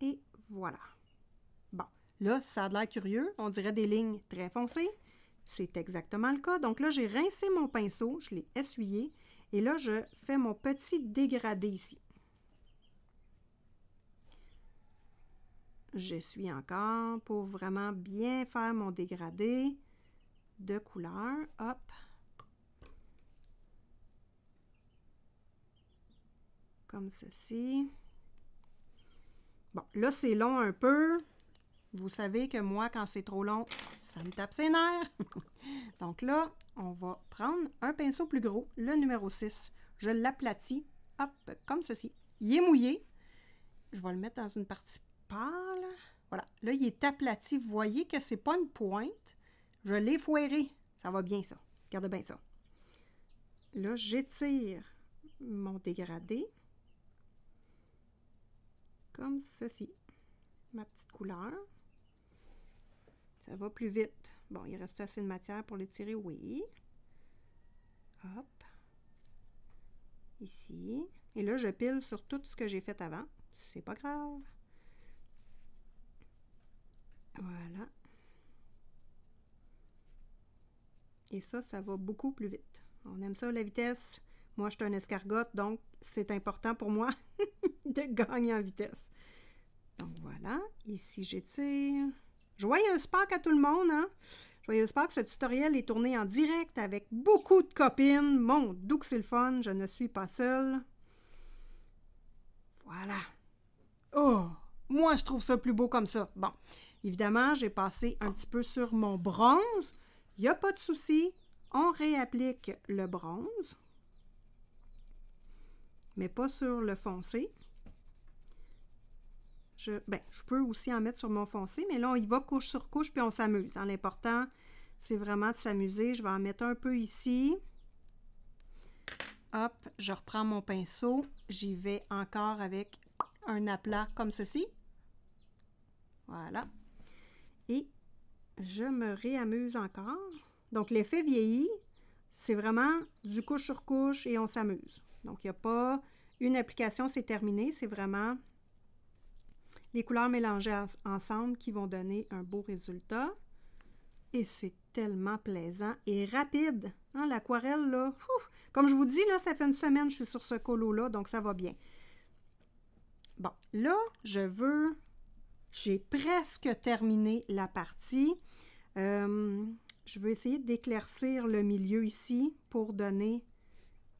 Et voilà. Bon, là, ça a l'air curieux. On dirait des lignes très foncées. C'est exactement le cas. Donc là, j'ai rincé mon pinceau, je l'ai essuyé. Et là, je fais mon petit dégradé ici. J'essuie encore pour vraiment bien faire mon dégradé de couleur. Hop, comme ceci. Bon, là, c'est long un peu. Vous savez que moi, quand c'est trop long, ça me tape ses nerfs. *laughs* Donc là, on va prendre un pinceau plus gros, le numéro 6. Je l'aplatis, hop, comme ceci. Il est mouillé. Je vais le mettre dans une partie pâle. Voilà, là, il est aplati. Vous voyez que c'est pas une pointe. Je l'ai foiré. Ça va bien, ça. Regardez bien ça. Là, j'étire mon dégradé comme ceci. Ma petite couleur. Ça va plus vite. Bon, il reste assez de matière pour les tirer oui. Hop. Ici. Et là, je pile sur tout ce que j'ai fait avant. C'est pas grave. Voilà. Et ça, ça va beaucoup plus vite. On aime ça, la vitesse. Moi, je suis un escargote, donc c'est important pour moi. *laughs* *laughs* de gagner en vitesse. Donc voilà, ici j'étire. joyeux Spark à tout le monde, hein? Joyeuse que ce tutoriel est tourné en direct avec beaucoup de copines. Mon, doux que c'est le fun, je ne suis pas seule. Voilà. Oh, moi je trouve ça plus beau comme ça. Bon, évidemment, j'ai passé un petit peu sur mon bronze. Il n'y a pas de souci, on réapplique le bronze, mais pas sur le foncé. Ben, je, peux aussi en mettre sur mon foncé, mais là, on y va couche sur couche, puis on s'amuse. Hein. L'important, c'est vraiment de s'amuser. Je vais en mettre un peu ici. Hop, je reprends mon pinceau. J'y vais encore avec un aplat comme ceci. Voilà. Et je me réamuse encore. Donc, l'effet vieilli, c'est vraiment du couche sur couche et on s'amuse. Donc, il n'y a pas une application, c'est terminé. C'est vraiment les couleurs mélangées ensemble qui vont donner un beau résultat. Et c'est tellement plaisant et rapide. Hein, l'aquarelle, là, comme je vous dis, là, ça fait une semaine que je suis sur ce colo-là, donc ça va bien. Bon, là, je veux... J'ai presque terminé la partie. Euh, je veux essayer d'éclaircir le milieu ici pour donner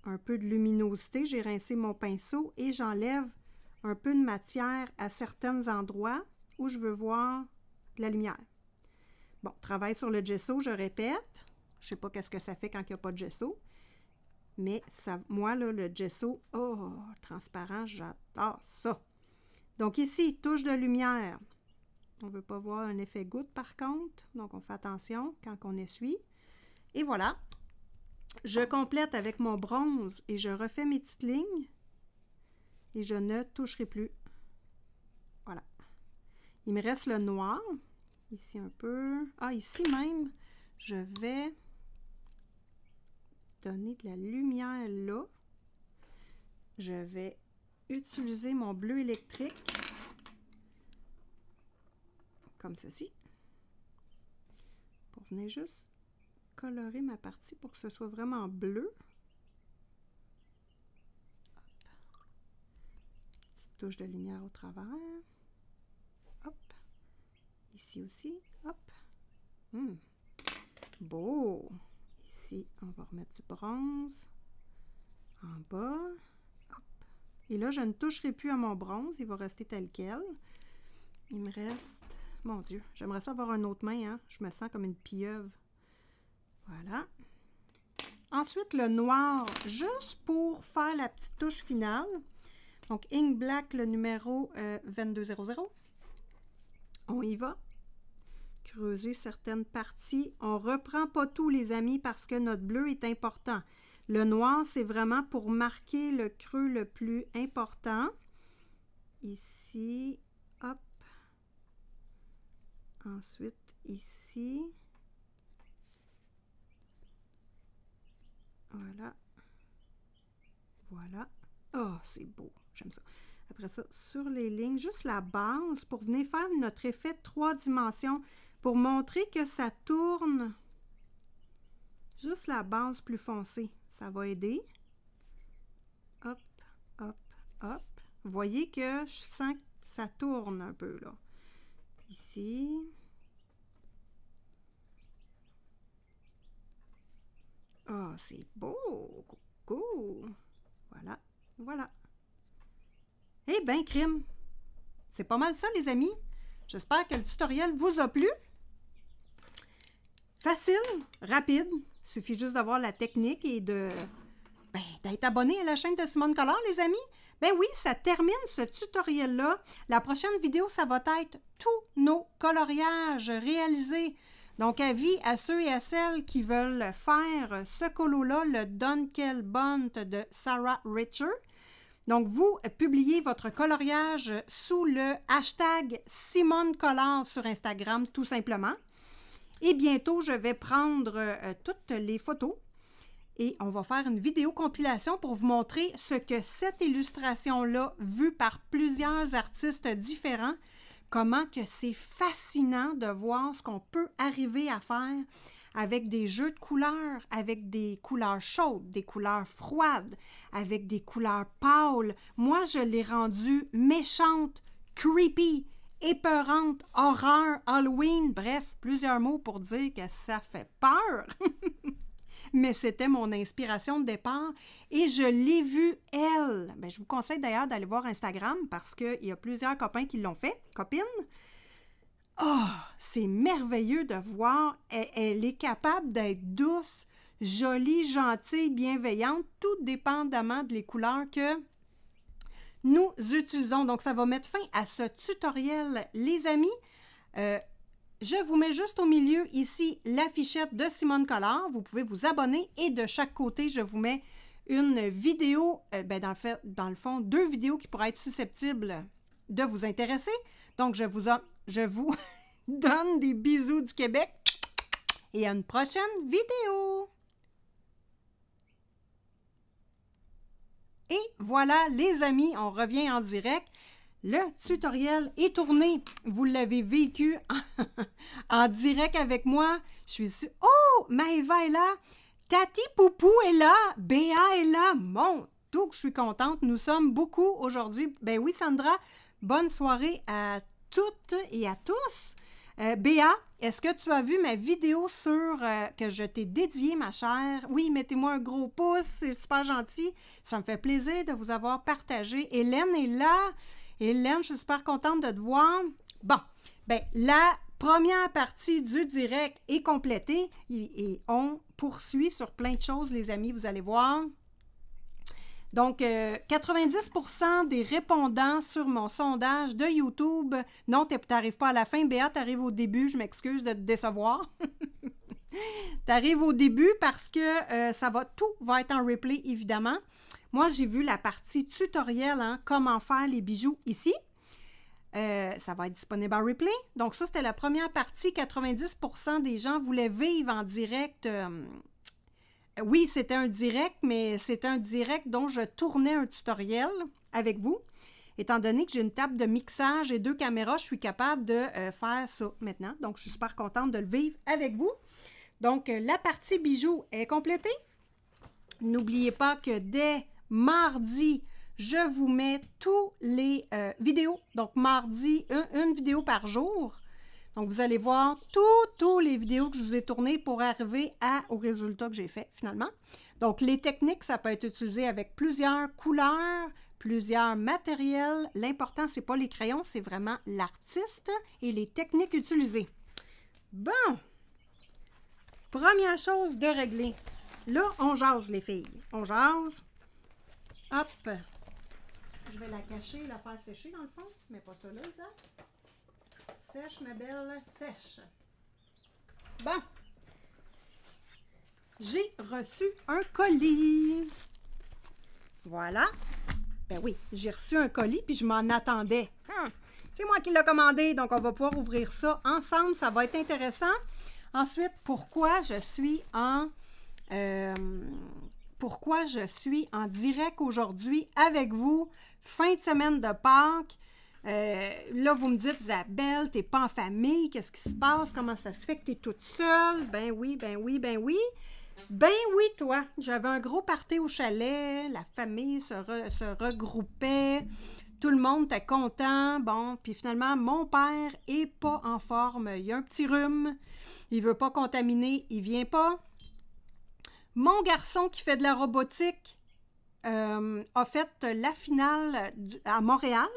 un peu de luminosité. J'ai rincé mon pinceau et j'enlève un peu de matière à certains endroits où je veux voir de la lumière. Bon, travail sur le gesso, je répète. Je sais pas qu'est-ce que ça fait quand il n'y a pas de gesso. Mais ça, moi, le gesso, oh, transparent, j'adore ça. Donc ici, touche de lumière. On ne veut pas voir un effet goutte par contre, donc on fait attention quand on essuie. Et voilà, je complète avec mon bronze et je refais mes petites lignes et je ne toucherai plus. Voilà. Il me reste le noir, ici un peu. Ah, ici même, je vais donner de la lumière là. Je vais utiliser mon bleu électrique, comme ceci, pour venir juste colorer ma partie pour que ce soit vraiment bleu. touche de lumière au travers. Hop. Ici aussi. Hop. Hmm. Beau. Ici, on va remettre du bronze. En bas. Hop. Et là, je ne toucherai plus à mon bronze. Il va rester tel quel. Il me reste... Mon Dieu, j'aimerais ça avoir une autre main. Hein? Je me sens comme une pieuvre. Voilà. Ensuite, le noir, juste pour faire la petite touche finale. Donc, Ink Black, le numéro 2200. Euh, On y va. Creuser certaines parties. On reprend pas tout, les amis, parce que notre bleu est important. Le noir, c'est vraiment pour marquer le creux le plus important. Ici, hop. Ensuite, ici. Voilà. Voilà. Oh, c'est beau. J'aime ça. Après ça, sur les lignes, juste la base pour venir faire notre effet trois dimensions pour montrer que ça tourne. Juste la base plus foncée, ça va aider. Hop, hop, hop. Vous voyez que je sens que ça tourne un peu là. Ici. Ah, c'est beau! Coucou! Voilà, voilà. Eh bien, crime! C'est pas mal ça, les amis. J'espère que le tutoriel vous a plu. Facile, rapide. Il suffit juste d'avoir la technique et de ben, d'être abonné à la chaîne de Simone Color les amis. Ben oui, ça termine ce tutoriel-là. La prochaine vidéo, ça va être tous nos coloriages réalisés. Donc, avis à ceux et à celles qui veulent faire ce colo-là, le Dunkel Bunt de Sarah Richard. Donc, vous publiez votre coloriage sous le hashtag Simone sur Instagram, tout simplement. Et bientôt, je vais prendre euh, toutes les photos et on va faire une vidéo compilation pour vous montrer ce que cette illustration-là, vue par plusieurs artistes différents, comment que c'est fascinant de voir ce qu'on peut arriver à faire avec des jeux de couleurs, avec des couleurs chaudes, des couleurs froides, avec des couleurs pâles. Moi, je l'ai rendue méchante, creepy, épeurante, horreur, Halloween, bref, plusieurs mots pour dire que ça fait peur. *laughs* mais c'était mon inspiration de départ et je l'ai vue, elle. Ben, je vous conseille d'ailleurs d'aller voir Instagram parce qu'il y a plusieurs copains qui l'ont fait, copines. Ah, c'est merveilleux de voir, elle, est capable d'être douce, jolie, gentille, bienveillante, tout dépendamment des les couleurs que nous utilisons. Donc, ça va mettre fin à ce tutoriel, les amis. Euh, je vous mets juste au milieu ici l'affichette de Simone Collard. Vous pouvez vous abonner et de chaque côté, je vous mets une vidéo, euh, ben dans, le fait, dans le fond, deux vidéos qui pourraient être susceptibles de vous intéresser. Donc, je vous, je vous *laughs* donne des bisous du Québec et à une prochaine vidéo. Et voilà, les amis, on revient en direct. Le tutoriel est tourné. Vous l'avez vécu *laughs* en direct avec moi. Je suis sûre. Oh, Maëva est là. Tati Poupou est là. Béa est là. Mon tout, je suis contente. Nous sommes beaucoup aujourd'hui. Ben oui, Sandra, bonne soirée à tous toutes et à tous. Euh, Béa, est-ce que tu as vu ma vidéo sur euh, que je t'ai dédiée, ma chère? Oui, mettez-moi un gros pouce, c'est super gentil. Ça me fait plaisir de vous avoir partagé. Hélène est là. Hélène, je suis super contente de te voir. Bon, ben la première partie du direct est complétée et on poursuit sur plein de choses, les amis, vous allez voir. Donc, 90% euh, des répondants sur mon sondage de YouTube, non, n'arrives pas à la fin, Béa, arrives au début, je m'excuse de te décevoir. *laughs* arrives au début parce que euh, ça va, tout va être en replay, évidemment. Moi, j'ai vu la partie tutoriel, hein, comment faire les bijoux ici. Euh, ça va être disponible en replay. Donc, ça, c'était la première partie. 90% des gens voulaient vivre en direct oui, c'était un direct, mais c'est un direct dont je tournais un tutoriel avec vous. Étant donné que j'ai une table de mixage et deux caméras, je suis capable de euh, faire ça maintenant. Donc, je suis super contente de le vivre avec vous. Donc, euh, la partie bijoux est complétée. N'oubliez pas que dès mardi, je vous mets tous les euh, vidéos. Donc, mardi, une vidéo par jour. Donc, vous allez voir toutes les vidéos que je vous ai tournées pour arriver à, au résultat que j'ai fait finalement. Donc, les techniques, ça peut être utilisé avec plusieurs couleurs, plusieurs matériels. L'important, ce n'est pas les crayons, c'est vraiment l'artiste et les techniques utilisées. Bon, première chose de régler. Là, on jase, les filles. On jase. Hop. Je vais la cacher, la faire sécher dans le fond, mais pas ça là, ça. Sèche, ma belle, sèche. Bon. J'ai reçu un colis. Voilà. Ben oui, j'ai reçu un colis puis je m'en attendais. Hein? C'est moi qui l'ai commandé, donc on va pouvoir ouvrir ça ensemble. Ça va être intéressant. Ensuite, pourquoi je suis en... Euh, pourquoi je suis en direct aujourd'hui avec vous. Fin de semaine de Pâques. Euh, là, vous me dites, Isabelle, t'es pas en famille, qu'est-ce qui se passe? Comment ça se fait que tu es toute seule? Ben oui, ben oui, ben oui. Ben oui, toi. J'avais un gros party au chalet, la famille se, regroupait, tout le monde était content. Bon, puis finalement, mon père n'est pas en forme. Il y a un petit rhume. Il ne veut pas contaminer, il ne vient pas. Mon garçon qui fait de la robotique, euh, a fait la finale à Montréal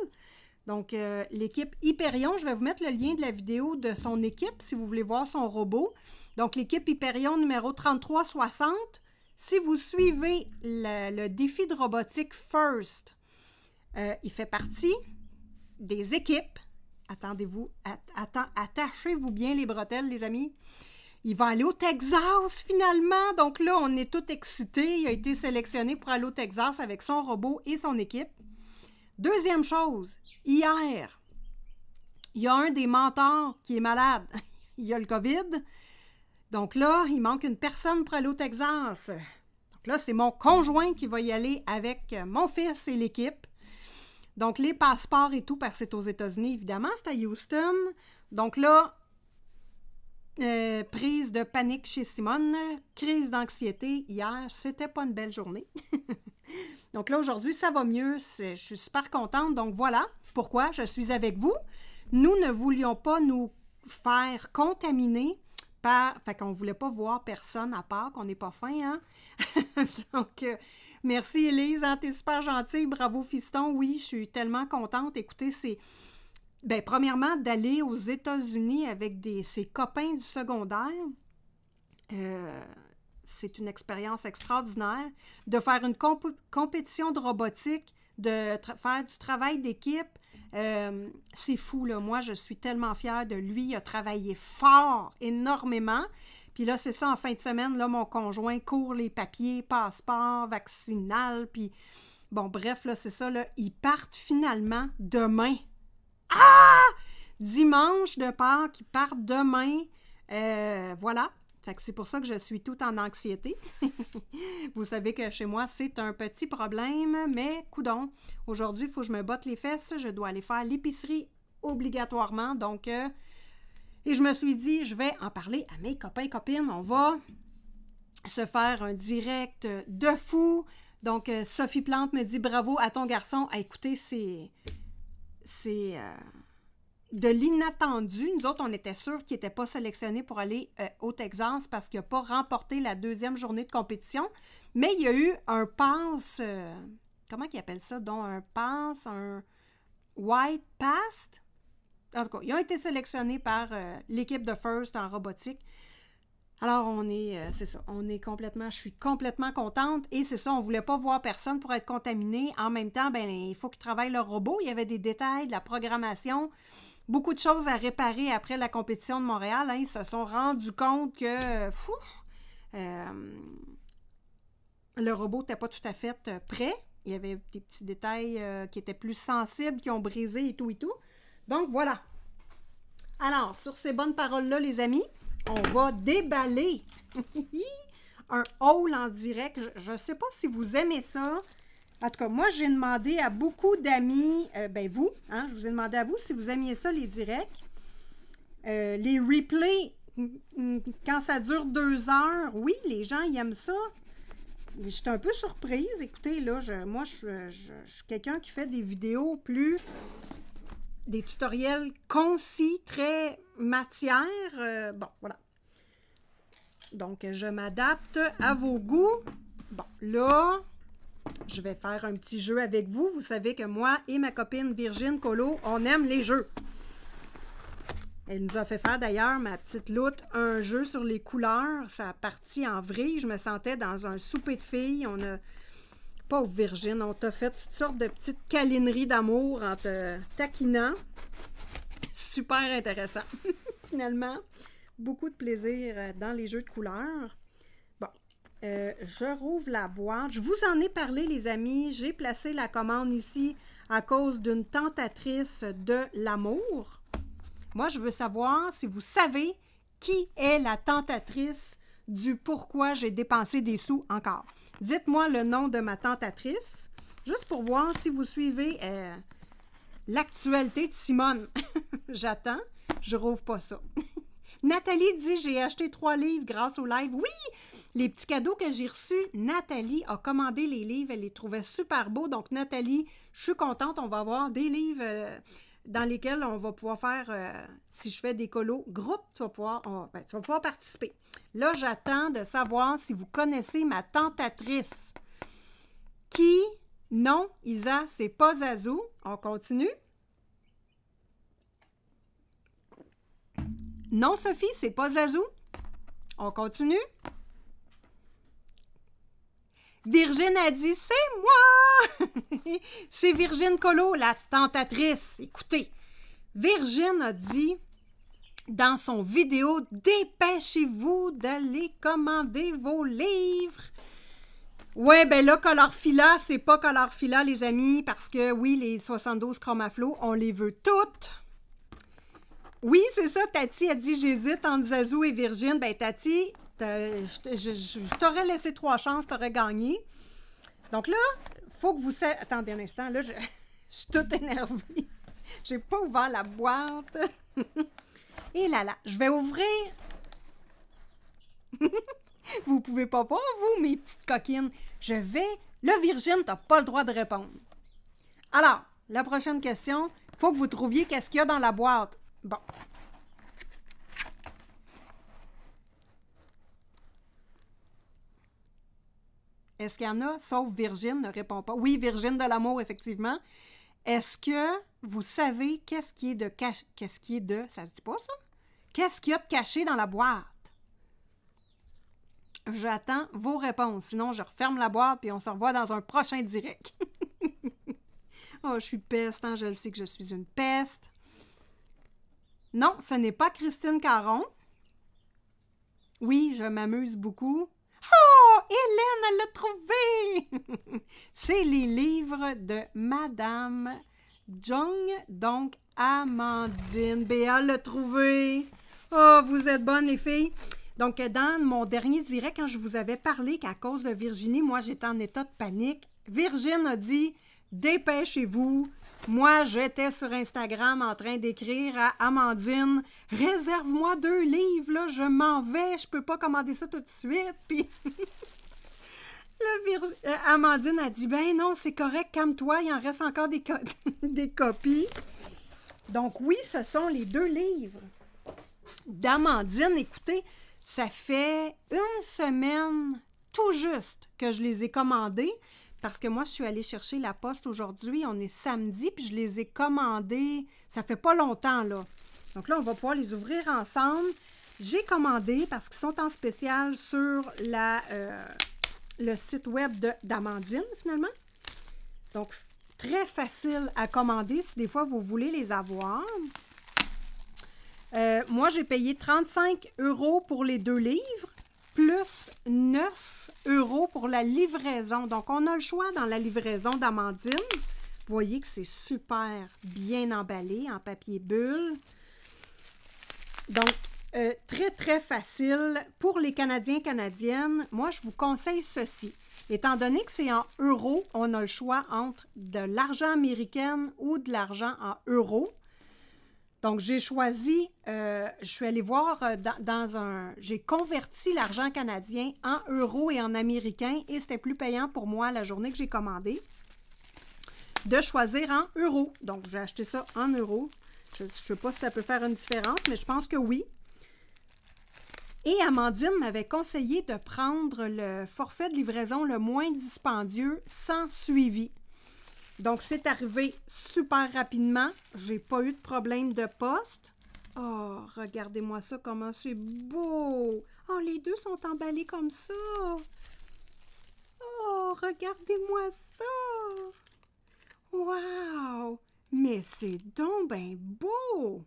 donc, euh, l'équipe Hyperion, je vais vous mettre le lien de la vidéo de son équipe si vous voulez voir son robot. Donc, l'équipe Hyperion numéro 3360. Si vous suivez le, défi de robotique FIRST, euh, il fait partie des équipes. Attendez-vous, attachez-vous bien les bretelles, les amis. Il va aller au Texas finalement. Donc là, on est tout excités. Il a été sélectionné pour aller au Texas avec son robot et son équipe. Deuxième chose, hier, il y a un des mentors qui est malade. *laughs* il y a le COVID. Donc là, il manque une personne pour aller au Texas. Donc là, c'est mon conjoint qui va y aller avec mon fils et l'équipe. Donc les passeports et tout, parce que c'est aux États-Unis, évidemment, c'est à Houston. Donc là, euh, prise de panique chez Simone, crise d'anxiété hier, c'était pas une belle journée. *laughs* *laughs* Donc là, aujourd'hui, ça va mieux. Je suis super contente. Donc voilà pourquoi je suis avec vous. Nous ne voulions pas nous faire contaminer par... Fait qu'on ne voulait pas voir personne à part qu'on n'est pas faim. Hein? *laughs* Donc, euh, merci Elise, tu hein, t'es super gentille. Bravo Fiston. Oui, je suis tellement contente. Écoutez, c'est... Bien, premièrement, d'aller aux États-Unis avec ses copains du secondaire. Euh, c'est une expérience extraordinaire, de faire une compétition de robotique, de faire du travail d'équipe. Euh, c'est fou, là. Moi, je suis tellement fière de lui. Il a travaillé fort, énormément. Puis là, c'est ça, en fin de semaine, là, mon conjoint court les papiers, passeport, vaccinal, puis... Bon, bref, là, c'est ça, là. Ils partent finalement demain. Ah! Dimanche de part ils partent demain. Euh, voilà. Fait que c'est pour ça que je suis toute en anxiété. *laughs* Vous savez que chez moi, c'est un petit problème, mais coudon, aujourd'hui, il faut que je me botte les fesses, je dois aller faire l'épicerie obligatoirement. Donc, euh, et je me suis dit, je vais en parler à mes copains et copines. On va se faire un direct de fou. Donc, euh, Sophie Plante me dit bravo à ton garçon. écoutez, c'est. C'est. Euh, de l'inattendu. Nous autres, on était sûrs qu'il n'était pas sélectionné pour aller euh, au Texas parce qu'il n'a pas remporté la deuxième journée de compétition. Mais il y a eu un pass, euh, comment qu'ils appellent ça, dont un pass, un white past. En tout cas, ils ont été sélectionnés par euh, l'équipe de First en robotique. Alors, on est, c'est ça, on est complètement, je suis complètement contente. Et c'est ça, on voulait pas voir personne pour être contaminé. En même temps, ben, il faut qu'ils travaillent leur robot. Il y avait des détails de la programmation beaucoup de choses à réparer après la compétition de Montréal. Hein. Ils se sont rendus compte que euh, le robot n'était pas tout à fait euh, prêt. Il y avait des petits détails euh, qui étaient plus sensibles, qui ont brisé et tout et tout. Donc voilà. Alors, sur ces bonnes paroles-là, les amis, on va déballer *laughs* un haul en direct. Je ne sais pas si vous aimez ça. En tout cas, moi, j'ai demandé à beaucoup d'amis, euh, ben vous, hein, je vous ai demandé à vous si vous aimiez ça, les directs. Euh, les replays, quand ça dure deux heures, oui, les gens, ils aiment ça. J'étais un peu surprise. Écoutez, là, moi, je, suis quelqu'un qui fait des vidéos plus... des tutoriels concis, très matière. Euh, bon, voilà. Donc, je m'adapte à vos goûts. Bon, là, je vais faire un petit jeu avec vous. Vous savez que moi et ma copine Virginie Colo, on aime les jeux. Elle nous a fait faire d'ailleurs, ma petite loute, un jeu sur les couleurs. Ça a parti en vrille. Je me sentais dans un souper de filles. On a. Pauvre Virgin, on t'a fait toutes sortes de petites câlineries d'amour en te taquinant. Super intéressant. *laughs* Finalement, beaucoup de plaisir dans les jeux de couleurs. Euh, je rouvre la boîte. Je vous en ai parlé, les amis. J'ai placé la commande ici à cause d'une tentatrice de l'amour. Moi, je veux savoir si vous savez qui est la tentatrice du pourquoi j'ai dépensé des sous encore. Dites-moi le nom de ma tentatrice, juste pour voir si vous suivez euh, l'actualité de Simone. *laughs* J'attends, je rouvre pas ça. *laughs* Nathalie dit j'ai acheté trois livres grâce au live. Oui, les petits cadeaux que j'ai reçus, Nathalie a commandé les livres, elle les trouvait super beaux. Donc, Nathalie, je suis contente, on va avoir des livres euh, dans lesquels on va pouvoir faire, euh, si je fais des colos groupe, tu vas pouvoir, ben, pouvoir participer. Là, j'attends de savoir si vous connaissez ma tentatrice. Qui? Non, Isa, c'est pas Zazou. On continue. Non, Sophie, c'est pas Zazou. On continue. Virginie a dit C'est moi *laughs* C'est Virgin Colo, la tentatrice. Écoutez, Virgin a dit dans son vidéo Dépêchez-vous d'aller commander vos livres. Ouais, ben là, Colorfila, c'est pas Colorfila, les amis, parce que oui, les 72 chromaflots, on les veut toutes. Oui, c'est ça, Tati a dit j'hésite entre Zazou et Virginie. » Ben, Tati, je, t'aurais laissé trois chances, t'aurais gagné. Donc là, faut que vous... Attendez un instant, là, je, *laughs* je suis toute énervée. J'ai pas ouvert la boîte. *laughs* Et là là, je vais ouvrir. *laughs* vous pouvez pas voir, vous, mes petites coquines. Je vais... Le Virgin, t'as pas le droit de répondre. Alors, la prochaine question, faut que vous trouviez qu'est-ce qu'il y a dans la boîte. Bon, Est-ce qu'il y en a? Sauf Virgine ne répond pas. Oui, Virgine de l'amour, effectivement. Est-ce que vous savez qu'est-ce qui est de caché... Qu'est-ce qui est de... Ça se dit pas, ça? Qu'est-ce qu'il y a de caché dans la boîte? J'attends vos réponses. Sinon, je referme la boîte puis on se revoit dans un prochain direct. *laughs* oh, je suis peste, hein? je le sais que je suis une peste. Non, ce n'est pas Christine Caron. Oui, je m'amuse beaucoup. Oh, Hélène, elle l'a trouvé! *laughs* C'est les livres de Madame Jung, donc Amandine. Béa l'a trouvé. Oh, vous êtes bonnes, les filles. Donc, dans mon dernier direct, quand je vous avais parlé qu'à cause de Virginie, moi, j'étais en état de panique, Virginie a dit Dépêchez-vous, moi, j'étais sur Instagram en train d'écrire à Amandine Réserve-moi deux livres, là, je m'en vais, je peux pas commander ça tout de suite. *laughs* Euh, Amandine a dit Ben non, c'est correct, calme-toi, il en reste encore des, *laughs* des copies. Donc, oui, ce sont les deux livres d'Amandine. Écoutez, ça fait une semaine tout juste que je les ai commandés parce que moi, je suis allée chercher la poste aujourd'hui. On est samedi, puis je les ai commandés. Ça fait pas longtemps, là. Donc là, on va pouvoir les ouvrir ensemble. J'ai commandé parce qu'ils sont en spécial sur la, euh, le site web d'Amandine, finalement. Donc, très facile à commander si des fois vous voulez les avoir. Euh, moi, j'ai payé 35 euros pour les deux livres, plus 9 euros pour la livraison. Donc, on a le choix dans la livraison d'Amandine. Vous voyez que c'est super bien emballé en papier bulle. Donc, euh, très, très facile. Pour les Canadiens, Canadiennes, moi, je vous conseille ceci. Étant donné que c'est en euros, on a le choix entre de l'argent américain ou de l'argent en euros. Donc, j'ai choisi, euh, je suis allée voir euh, dans, un... J'ai converti l'argent canadien en euros et en américain et c'était plus payant pour moi la journée que j'ai commandé de choisir en euros. Donc, j'ai acheté ça en euros. Je ne sais pas si ça peut faire une différence, mais je pense que oui. Et Amandine m'avait conseillé de prendre le forfait de livraison le moins dispendieux sans suivi. Donc, c'est arrivé super rapidement. J'ai pas eu de problème de poste. Oh, regardez-moi ça, comment c'est beau! Oh, les deux sont emballés comme ça! Oh, regardez-moi ça! Wow! Mais c'est donc bien beau!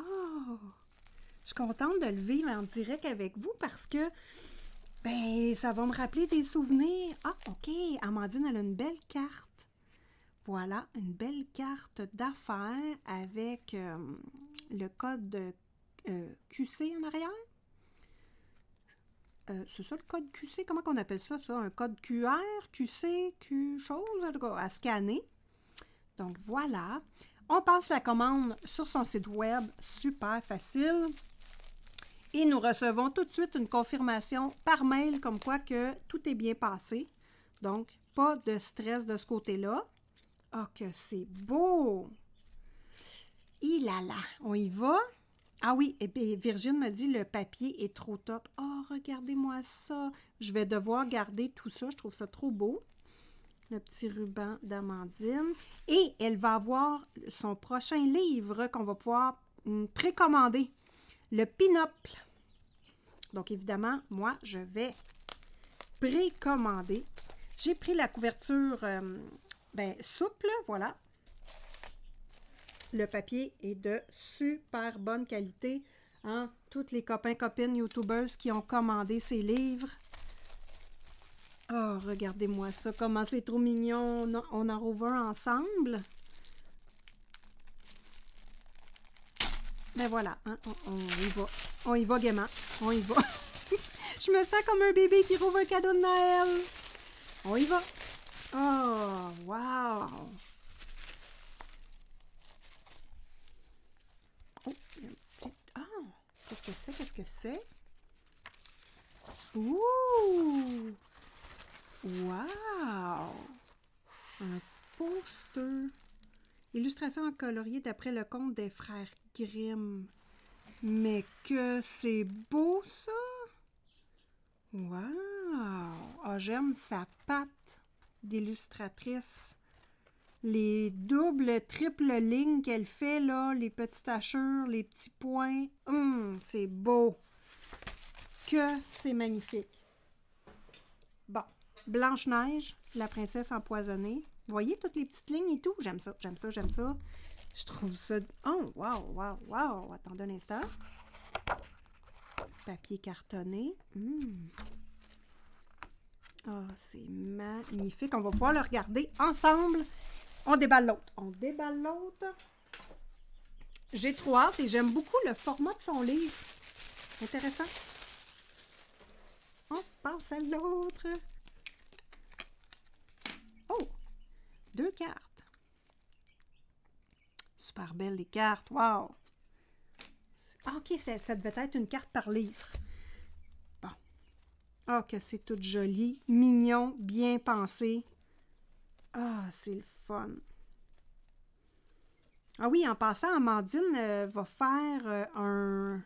Oh! Je suis contente de le vivre en direct avec vous parce que ben, ça va me rappeler des souvenirs. Ah, OK, Amandine, elle a une belle carte. Voilà, une belle carte d'affaires avec euh, le code euh, QC en arrière. Euh, c'est ça le code QC? Comment qu'on appelle ça, ça? Un code QR, QC, Q chose, à scanner. Donc voilà. On passe la commande sur son site web, super facile. Et nous recevons tout de suite une confirmation par mail comme quoi que tout est bien passé. Donc, pas de stress de ce côté-là. Ah, que c'est beau! Il a là, on y va? Ah oui, et bien, Virginie me dit le papier est trop top. Oh, regardez-moi ça. Je vais devoir garder tout ça. Je trouve ça trop beau. Le petit ruban d'Amandine. Et elle va avoir son prochain livre qu'on va pouvoir mm, précommander. Le Pinople. Donc, évidemment, moi, je vais précommander. J'ai pris la couverture euh, ben, souple, voilà. Le papier est de super bonne qualité. Hein. Toutes les copains, copines, YouTubers qui ont commandé ces livres. Oh, regardez-moi ça, comment c'est trop mignon. On en rouvre un ensemble. ben voilà, hein, on, y va. On y va gaiement. On y va. *laughs* Je me sens comme un bébé qui rouvre un cadeau de Noël. On y va. Oh, wow. Oh, ah, qu'est-ce que c'est? Qu'est-ce que c'est? Ouh! Wow! Un poster. Illustration en colorier d'après le conte des frères Grimm. Mais que c'est beau, ça! Wow! Ah, j'aime sa patte d'illustratrice. Les doubles, triples lignes qu'elle fait, là, les petites tachesures, les petits points. Hum, c'est beau! Que c'est magnifique! Bon, Blanche-Neige, la princesse empoisonnée. Vous voyez toutes les petites lignes et tout? J'aime ça, j'aime ça, j'aime ça. Je trouve ça... Oh, wow, wow, wow! Attendez un instant. Papier cartonné. Hmm. Ah, c'est magnifique. On va pouvoir le regarder ensemble. On déballe l'autre. On déballe l'autre. J'ai trop hâte et j'aime beaucoup le format de son livre. Intéressant. On passe à l'autre. Oh! Deux cartes belles les cartes. Wow! Ah, ok, ça, devait être une carte par livre. Bon. Ah, que c'est tout joli, mignon, bien pensé. Ah, c'est le fun. Ah oui, en passant, Amandine euh, va faire euh, un...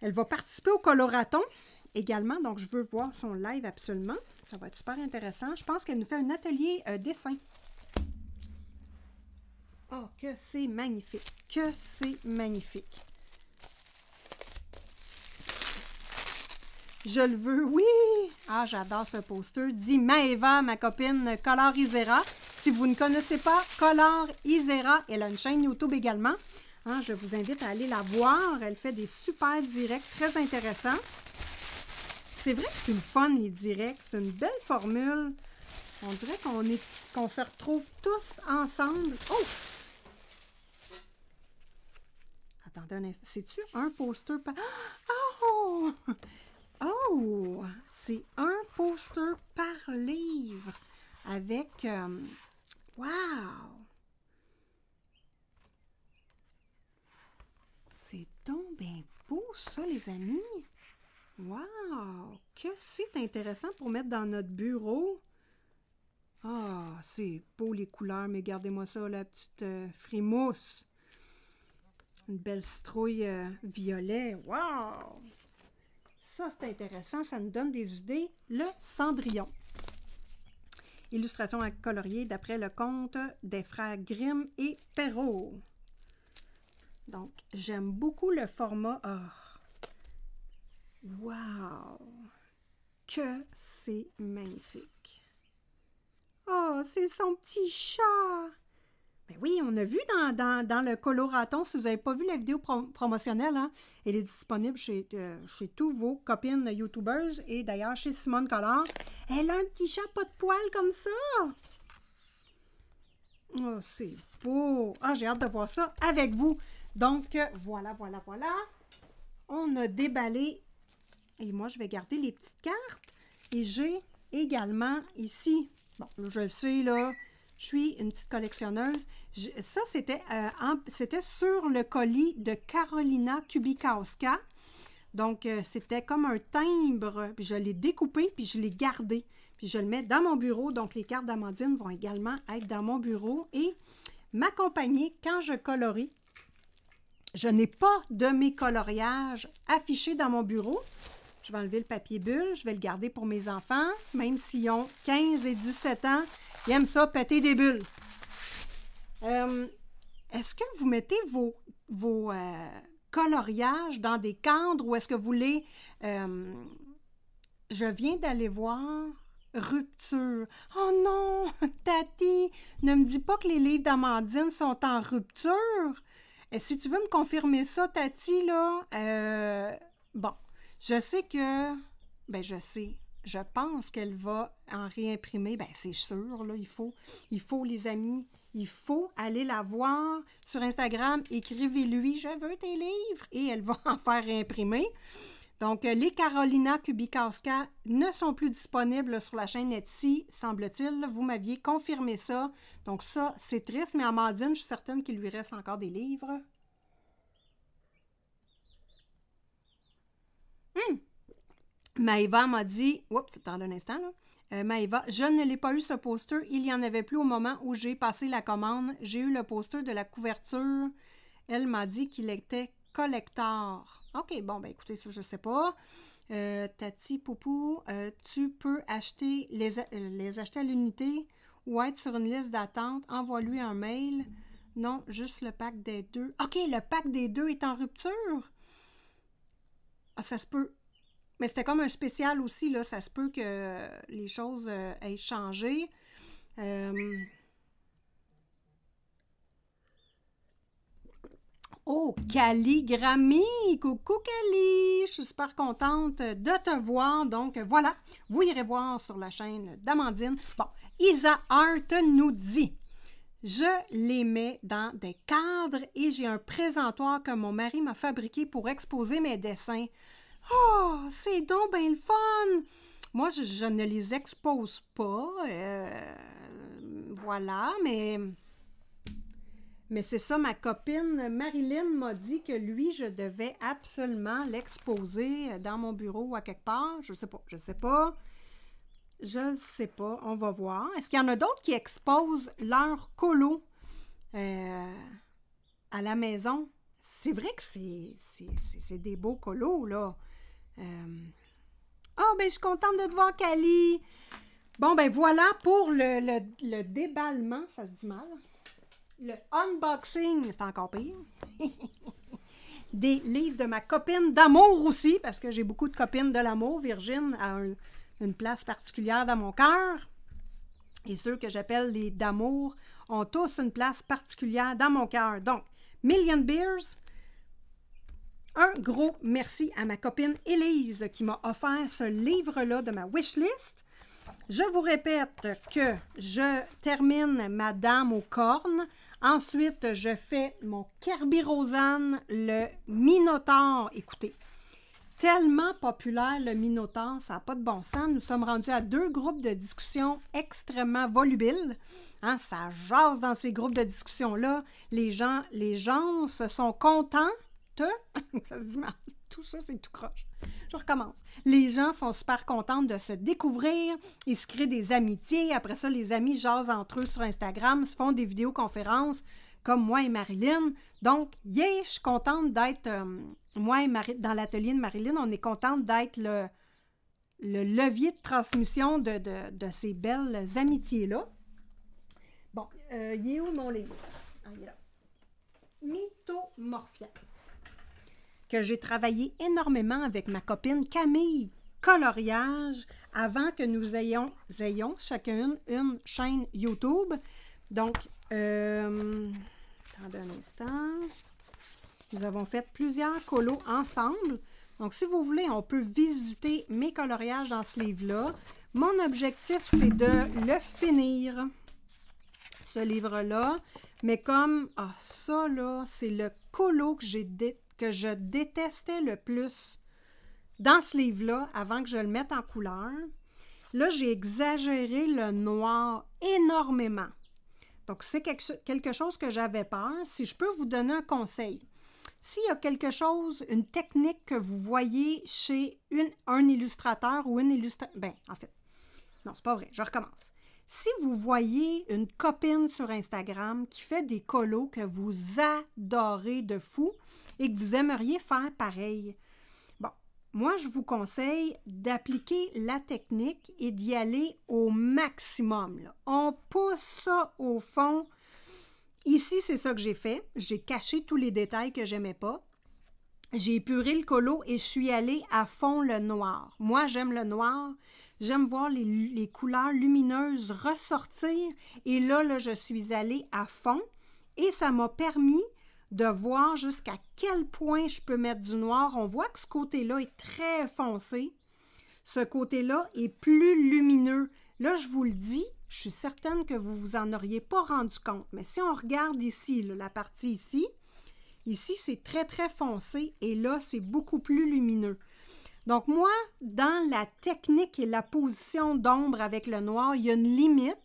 Elle va participer au coloraton également, donc je veux voir son live absolument. Ça va être super intéressant. Je pense qu'elle nous fait un atelier euh, dessin. Oh, que c'est magnifique! Que c'est magnifique! Je le veux, oui! Ah, j'adore ce poster. Dit Maeva, ma copine Color Isera. Si vous ne connaissez pas Color Isera, elle a une chaîne YouTube également. Hein, je vous invite à aller la voir. Elle fait des super directs très intéressants. C'est vrai que c'est une fun, les directs. C'est une belle formule. On dirait qu'on se retrouve tous ensemble. Oh! attendez un C'est-tu un poster par. *gasps* Oh! Oh! C'est un poster par livre avec. Euh, wow! C'est donc bien beau, ça, les amis! Wow! Que c'est intéressant pour mettre dans notre bureau! oh, c'est beau les couleurs, mais gardez-moi ça, la petite euh, frimousse! Une belle citrouille euh, violet. Wow! Ça, c'est intéressant. Ça me donne des idées. Le cendrillon. Illustration à colorier d'après le conte des frères Grimm et Perrault. Donc, j'aime beaucoup le format or. Wow! Que c'est magnifique! Oh, c'est son petit chat! Ben oui, on a vu dans, le Coloraton, si vous n'avez pas vu la vidéo promotionnelle, hein, elle est disponible chez, euh, tous vos copines YouTubers et d'ailleurs chez Simone Collard. Elle a un petit chapeau de poil comme ça. Oh, c'est beau. Ah, j'ai hâte de voir ça avec vous. Donc, euh, voilà, voilà, voilà. On a déballé. Et moi, je vais garder les petites cartes. Et j'ai également ici, bon, je le sais, là, je suis une petite collectionneuse. ça, euh, c'était sur le colis de Carolina Kubikowska. Donc, euh, c'était comme un timbre. Puis je l'ai découpé, puis je l'ai gardé. Puis je le mets dans mon bureau. Donc, les cartes d'Amandine vont également être dans mon bureau et m'accompagner quand je colorie. Je n'ai pas de mes coloriages affichés dans mon bureau. Je vais enlever le papier bulle, je vais le garder pour mes enfants, même s'ils ont 15 et 17 ans. J'aime ça, péter des bulles. Euh, est-ce que vous mettez vos, euh, coloriages dans des cadres ou est-ce que vous les... Euh, je viens d'aller voir rupture. Oh non, *laughs* Tati, ne me dis pas que les livres d'Amandine sont en rupture. Et si tu veux me confirmer ça, Tati, là, bon, je sais que, ben je sais, je pense qu'elle va en réimprimer. Ben, c'est sûr, là, il faut, il faut, les amis, il faut aller la voir sur Instagram. Écrivez-lui, je veux tes livres, et elle va *laughs* en faire réimprimer. Donc, euh, les Carolina Kubikowska ne sont plus disponibles sur la chaîne Etsy, semble-t-il. Vous m'aviez confirmé ça. Donc, ça, c'est triste, mais Amandine, je suis certaine qu'il lui reste encore des livres. Hum! Maëva m'a dit, oups, attends un instant, là. Euh, je ne l'ai pas eu ce poster, il n'y en avait plus au moment où j'ai passé la commande. J'ai eu le poster de la couverture. Elle m'a dit qu'il était collector. OK, bon, ben écoutez, ça, je ne sais pas. Euh, tati, Poupou, euh, tu peux acheter les, euh, les acheter à l'unité ou être sur une liste d'attente. Envoie-lui un mail. Non, juste le pack des deux. OK, le pack des deux est en rupture. Ah, ça se peut. Mais c'était comme un spécial aussi, là. Ça se peut que les choses euh, aient changé. Euh, oh, Grammy! Coucou Cali! Je suis super contente de te voir. Donc voilà, vous irez voir sur la chaîne d'Amandine. Bon, Isa Art nous dit je les mets dans des cadres et j'ai un présentoir que mon mari m'a fabriqué pour exposer mes dessins. Oh, c'est donc bien le fun! Moi, je, ne les expose pas. Euh, voilà, mais. Mais c'est ça, ma copine Marilyn m'a dit que lui, je devais absolument l'exposer dans mon bureau à quelque part. Je sais pas, je sais pas. Je ne sais pas, on va voir. Est-ce qu'il y en a d'autres qui exposent leurs colos euh, à la maison? C'est vrai que c'est des beaux colos, là oh, ben, je suis contente de te voir, Cali. Bon, ben, voilà pour le, déballement, ça se dit mal. Le unboxing, c'est encore pire. *laughs* des livres de ma copine d'amour aussi, parce que j'ai beaucoup de copines de l'amour. Virginie a une place particulière dans mon cœur. Et ceux que j'appelle les d'amour ont tous une place particulière dans mon cœur. Donc, Million Beers, un gros merci à ma copine Élise qui m'a offert ce livre-là de ma wishlist. Je vous répète que je termine ma dame aux cornes. Ensuite, je fais mon Kerby-Rosanne, le Minotaur. Écoutez, tellement populaire le Minotaure, ça n'a pas de bon sens. Nous sommes rendus à deux groupes de discussion extrêmement volubiles. Hein. ça jase dans ces groupes de discussion-là. Les gens, les gens se sont contents *laughs* ça se dit Tout ça, c'est tout croche. Je recommence. Les gens sont super contents de se découvrir. Ils se créent des amitiés. Après ça, les amis jasent entre eux sur Instagram, se font des vidéoconférences comme moi et Marilyn. Donc, yeah, je suis contente d'être, euh, moi et dans l'atelier de Marilyn, on est contente d'être le, levier de transmission de, ces belles amitiés-là. Bon, euh, il est où mon livre? Ah, il est là. Mythomorphia que j'ai travaillé énormément avec ma copine Camille Coloriage avant que nous ayons, ayons chacune une chaîne YouTube. Donc, euh, attendez un instant. Nous avons fait plusieurs colos ensemble. Donc, si vous voulez, on peut visiter mes coloriages dans ce livre-là. Mon objectif, c'est de le finir, ce livre-là. Mais comme, ah, ça, là, c'est le colo que j'ai que je détestais le plus dans ce livre-là, avant que je le mette en couleur, là, j'ai exagéré le noir énormément. Donc, c'est quelque chose que j'avais peur. Si je peux vous donner un conseil, s'il y a quelque chose, une technique que vous voyez chez un illustrateur ou une illustrateur ben, en fait, non, c'est pas vrai, je recommence. Si vous voyez une copine sur Instagram qui fait des colos que vous adorez de fou, et que vous aimeriez faire pareil. Bon, moi, je vous conseille d'appliquer la technique et d'y aller au maximum. On pousse ça au fond. Ici, c'est ça que j'ai fait. J'ai caché tous les détails que j'aimais pas. J'ai épuré le colo et je suis allée à fond le noir. Moi, j'aime le noir. J'aime voir les, les, couleurs lumineuses ressortir. Et là, là, je suis allée à fond. Et ça m'a permis de voir jusqu'à quel point je peux mettre du noir. On voit que ce côté-là est très foncé. Ce côté-là est plus lumineux. Là, je vous le dis, je suis certaine que vous vous en auriez pas rendu compte. Mais si on regarde ici, la partie ici, ici, c'est très, très foncé. Et là, c'est beaucoup plus lumineux. Donc moi, dans la technique et la position d'ombre avec le noir, il y a une limite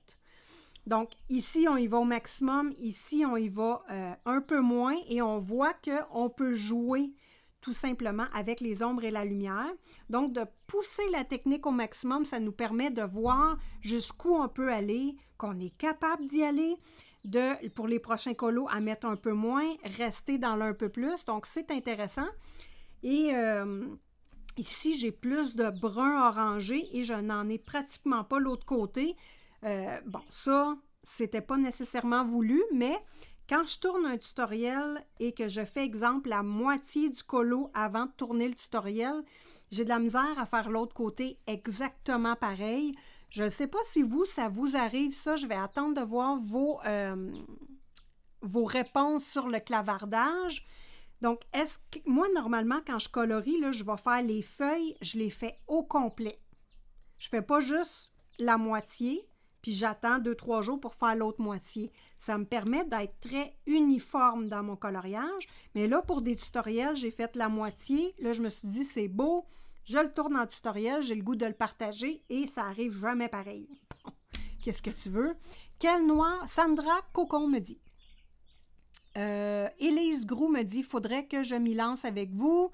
donc, ici, on y va au maximum, ici, on y va euh, un peu moins et on voit qu'on peut jouer tout simplement avec les ombres et la lumière. Donc, de pousser la technique au maximum, ça nous permet de voir jusqu'où on peut aller, qu'on est capable d'y aller, de, pour les prochains colos, à mettre un peu moins, rester dans l'un peu plus. Donc, c'est intéressant. Et euh, ici, j'ai plus de brun orangé et je n'en ai pratiquement pas l'autre côté. Euh, bon, ça, c'était pas nécessairement voulu, mais quand je tourne un tutoriel et que je fais exemple la moitié du colo avant de tourner le tutoriel, j'ai de la misère à faire l'autre côté exactement pareil. Je ne sais pas si vous, ça vous arrive, ça, je vais attendre de voir vos, euh, vos réponses sur le clavardage. Donc, est-ce que moi, normalement, quand je colorie, là, je vais faire les feuilles, je les fais au complet. Je fais pas juste la moitié puis j'attends deux, trois jours pour faire l'autre moitié. Ça me permet d'être très uniforme dans mon coloriage. Mais là, pour des tutoriels, j'ai fait la moitié. Là, je me suis dit, c'est beau. Je le tourne en tutoriel, j'ai le goût de le partager et ça arrive jamais pareil. *laughs* Qu'est-ce que tu veux? Quelle noir? Sandra Cocon me dit. Euh, Élise Groux me dit, faudrait que je m'y lance avec vous.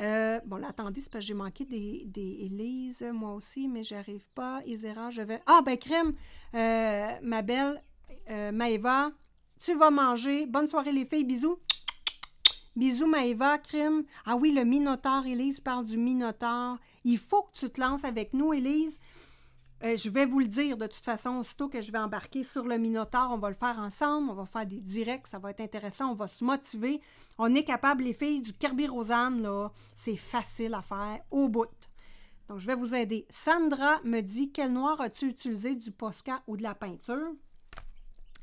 Euh, bon, là, attendez, c'est parce que j'ai manqué des, des Élise, moi aussi, mais j'arrive pas. Isera, je vais. Ah, ben, crème, euh, ma belle, euh, Maëva, tu vas manger. Bonne soirée, les filles. Bisous. Bisous, Maëva, crème. Ah oui, le Minotaure, Élise parle du Minotaure. Il faut que tu te lances avec nous, Élise. Euh, je vais vous le dire de toute façon, aussitôt que je vais embarquer sur le Minotaur, on va le faire ensemble, on va faire des directs, ça va être intéressant, on va se motiver. On est capable, les filles, du Kirby Rosanne, là, c'est facile à faire au bout. Donc, je vais vous aider. Sandra me dit Quel noir as-tu utilisé, du Posca ou de la peinture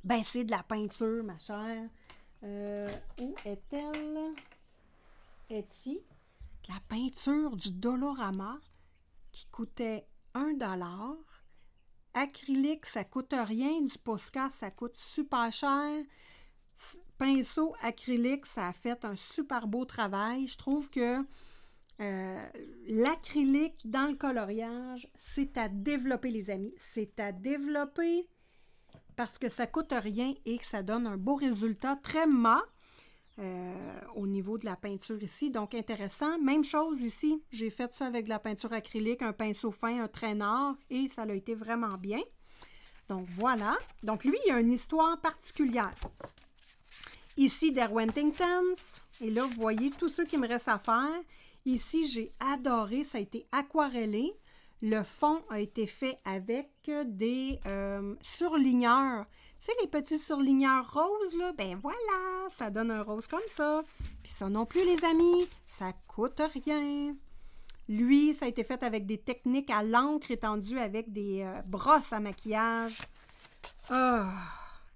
Ben, c'est de la peinture, ma chère. Euh, où est-elle Etsy. De la peinture du Dolorama qui coûtait 1 dollar Acrylique, ça coûte rien. Du Posca, ça coûte super cher. Pinceau acrylique, ça a fait un super beau travail. Je trouve que euh, l'acrylique dans le coloriage, c'est à développer, les amis. C'est à développer parce que ça coûte rien et que ça donne un beau résultat très mat. Euh, au niveau de la peinture ici. Donc, intéressant. Même chose ici. J'ai fait ça avec de la peinture acrylique, un pinceau fin, un traînard, et ça l'a été vraiment bien. Donc, voilà. Donc, lui, il a une histoire particulière. Ici, Derwentingtons, Et là, vous voyez tous ceux qui me restent à faire. Ici, j'ai adoré. Ça a été aquarellé. Le fond a été fait avec des euh, surligneurs sais, les petits surligneurs roses, là, ben voilà, ça donne un rose comme ça. Puis ça non plus, les amis, ça coûte rien. Lui, ça a été fait avec des techniques à l'encre étendue avec des euh, brosses à maquillage. Ah!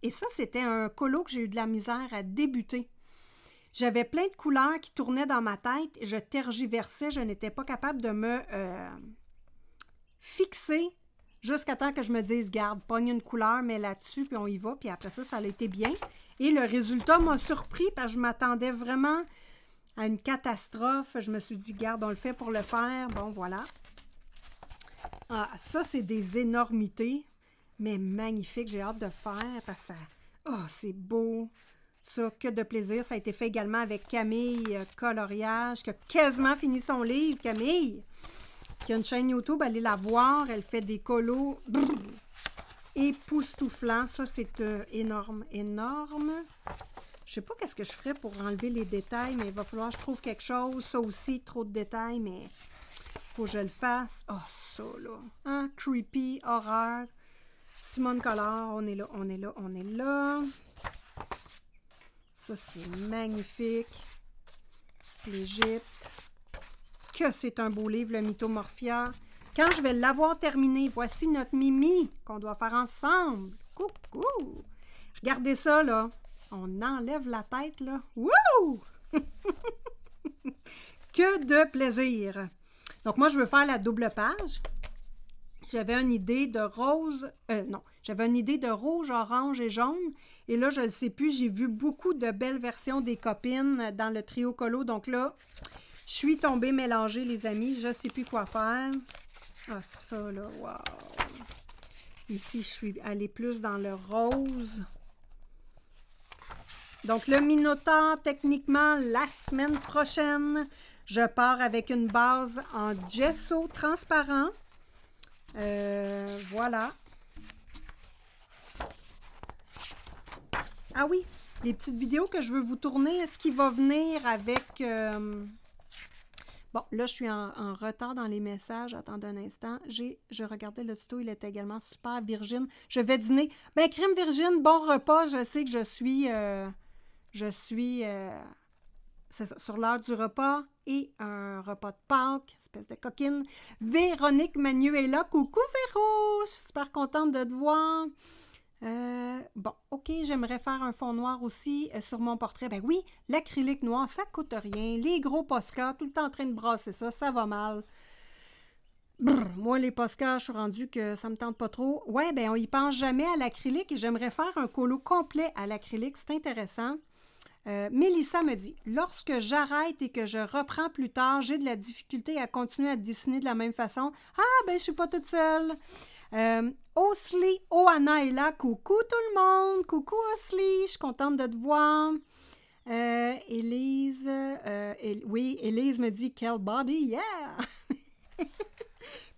Et ça, c'était un colo que j'ai eu de la misère à débuter. J'avais plein de couleurs qui tournaient dans ma tête. Je tergiversais, je n'étais pas capable de me euh, fixer jusqu'à temps que je me dise, garde, pogne une couleur, mets là-dessus, puis on y va. Puis après ça, ça a été bien. Et le résultat m'a surpris parce que je m'attendais vraiment à une catastrophe. Je me suis dit, garde, on le fait pour le faire. Bon, voilà. Ah, ça, c'est des énormités, mais magnifique. J'ai hâte de faire parce que ça... Oh, c'est beau. Ça, que de plaisir. Ça a été fait également avec Camille euh, Coloriage, qui a quasiment fini son livre, Camille y a une chaîne YouTube, allez la voir. Elle fait des colos époustouflants. Ça, c'est euh, énorme, énorme. Je sais pas qu'est-ce que je ferais pour enlever les détails, mais il va falloir que je trouve quelque chose. Ça aussi, trop de détails, mais faut que je le fasse. Oh, ça, là. Hein? Creepy, horreur. Simone Collard, on est là, on est là, on est là. Ça, c'est magnifique. L'Égypte que c'est un beau livre, le Mythomorphia. Quand je vais l'avoir terminé, voici notre mimi qu'on doit faire ensemble. Coucou! Regardez ça, là. On enlève la tête, là. Wouh! *laughs* que de plaisir! Donc, moi, je veux faire la double page. J'avais une idée de rose, euh, non, j'avais une idée de rouge, orange et jaune. Et là, je ne sais plus, j'ai vu beaucoup de belles versions des copines dans le trio colo. Donc là, je suis tombée mélangée, les amis. Je ne sais plus quoi faire. Ah, ça, là, wow! Ici, je suis allée plus dans le rose. Donc, le Minotaur, techniquement, la semaine prochaine, je pars avec une base en gesso transparent. Euh, voilà. Ah oui, les petites vidéos que je veux vous tourner, est-ce qu'il va venir avec... Euh, Bon, là, je suis en, retard dans les messages. Attendez un instant. J'ai, je regardais le tuto, il était également super. Virgin, je vais dîner. Ben, crime Virgin, bon repas. Je sais que je suis, euh, je suis euh, sur l'heure du repas et un repas de Pâques, espèce de coquine. Véronique Manuela, coucou Véro, je suis super contente de te voir. Euh, bon, OK, j'aimerais faire un fond noir aussi euh, sur mon portrait. Ben oui, l'acrylique noir, ça coûte rien. Les gros Posca, tout le temps en train de brasser ça, ça va mal. moi, les Posca, je suis rendue que ça me tente pas trop. Ouais, ben on y pense jamais à l'acrylique et j'aimerais faire un colo complet à l'acrylique, c'est intéressant. Euh, Mélissa me dit Lorsque j'arrête et que je reprends plus tard, j'ai de la difficulté à continuer à dessiner de la même façon. Ah, ben, je suis pas toute seule. Euh, Osli Oana est là. Coucou tout le monde. Coucou Osli. Je suis contente de te voir. Euh, Élise, euh, oui, Élise me dit quel body, yeah! *laughs*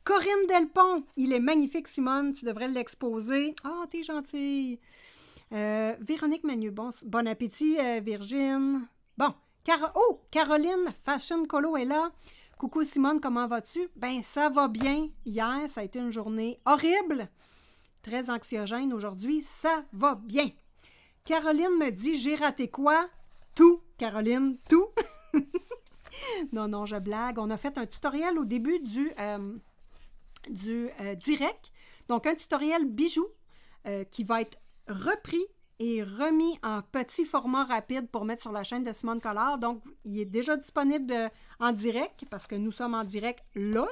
Corinne Delpont, il est magnifique, Simone, tu devrais l'exposer. Ah, t'es gentille. Euh, Véronique Manu, bon, appétit, euh, Virgin. Bon, oh, Caroline Fashion Colo est là. Coucou Simone, comment vas-tu? Ben, ça va bien. Hier, ça a été une journée horrible très anxiogène aujourd'hui, ça va bien. Caroline me dit, j'ai raté quoi? Tout, Caroline, tout. *laughs* non, non, je blague. On a fait un tutoriel au début du, euh, du euh, direct. Donc, un tutoriel bijou euh, qui va être repris et remis en petit format rapide pour mettre sur la chaîne de Simone Collard. Donc, il est déjà disponible en direct parce que nous sommes en direct là, là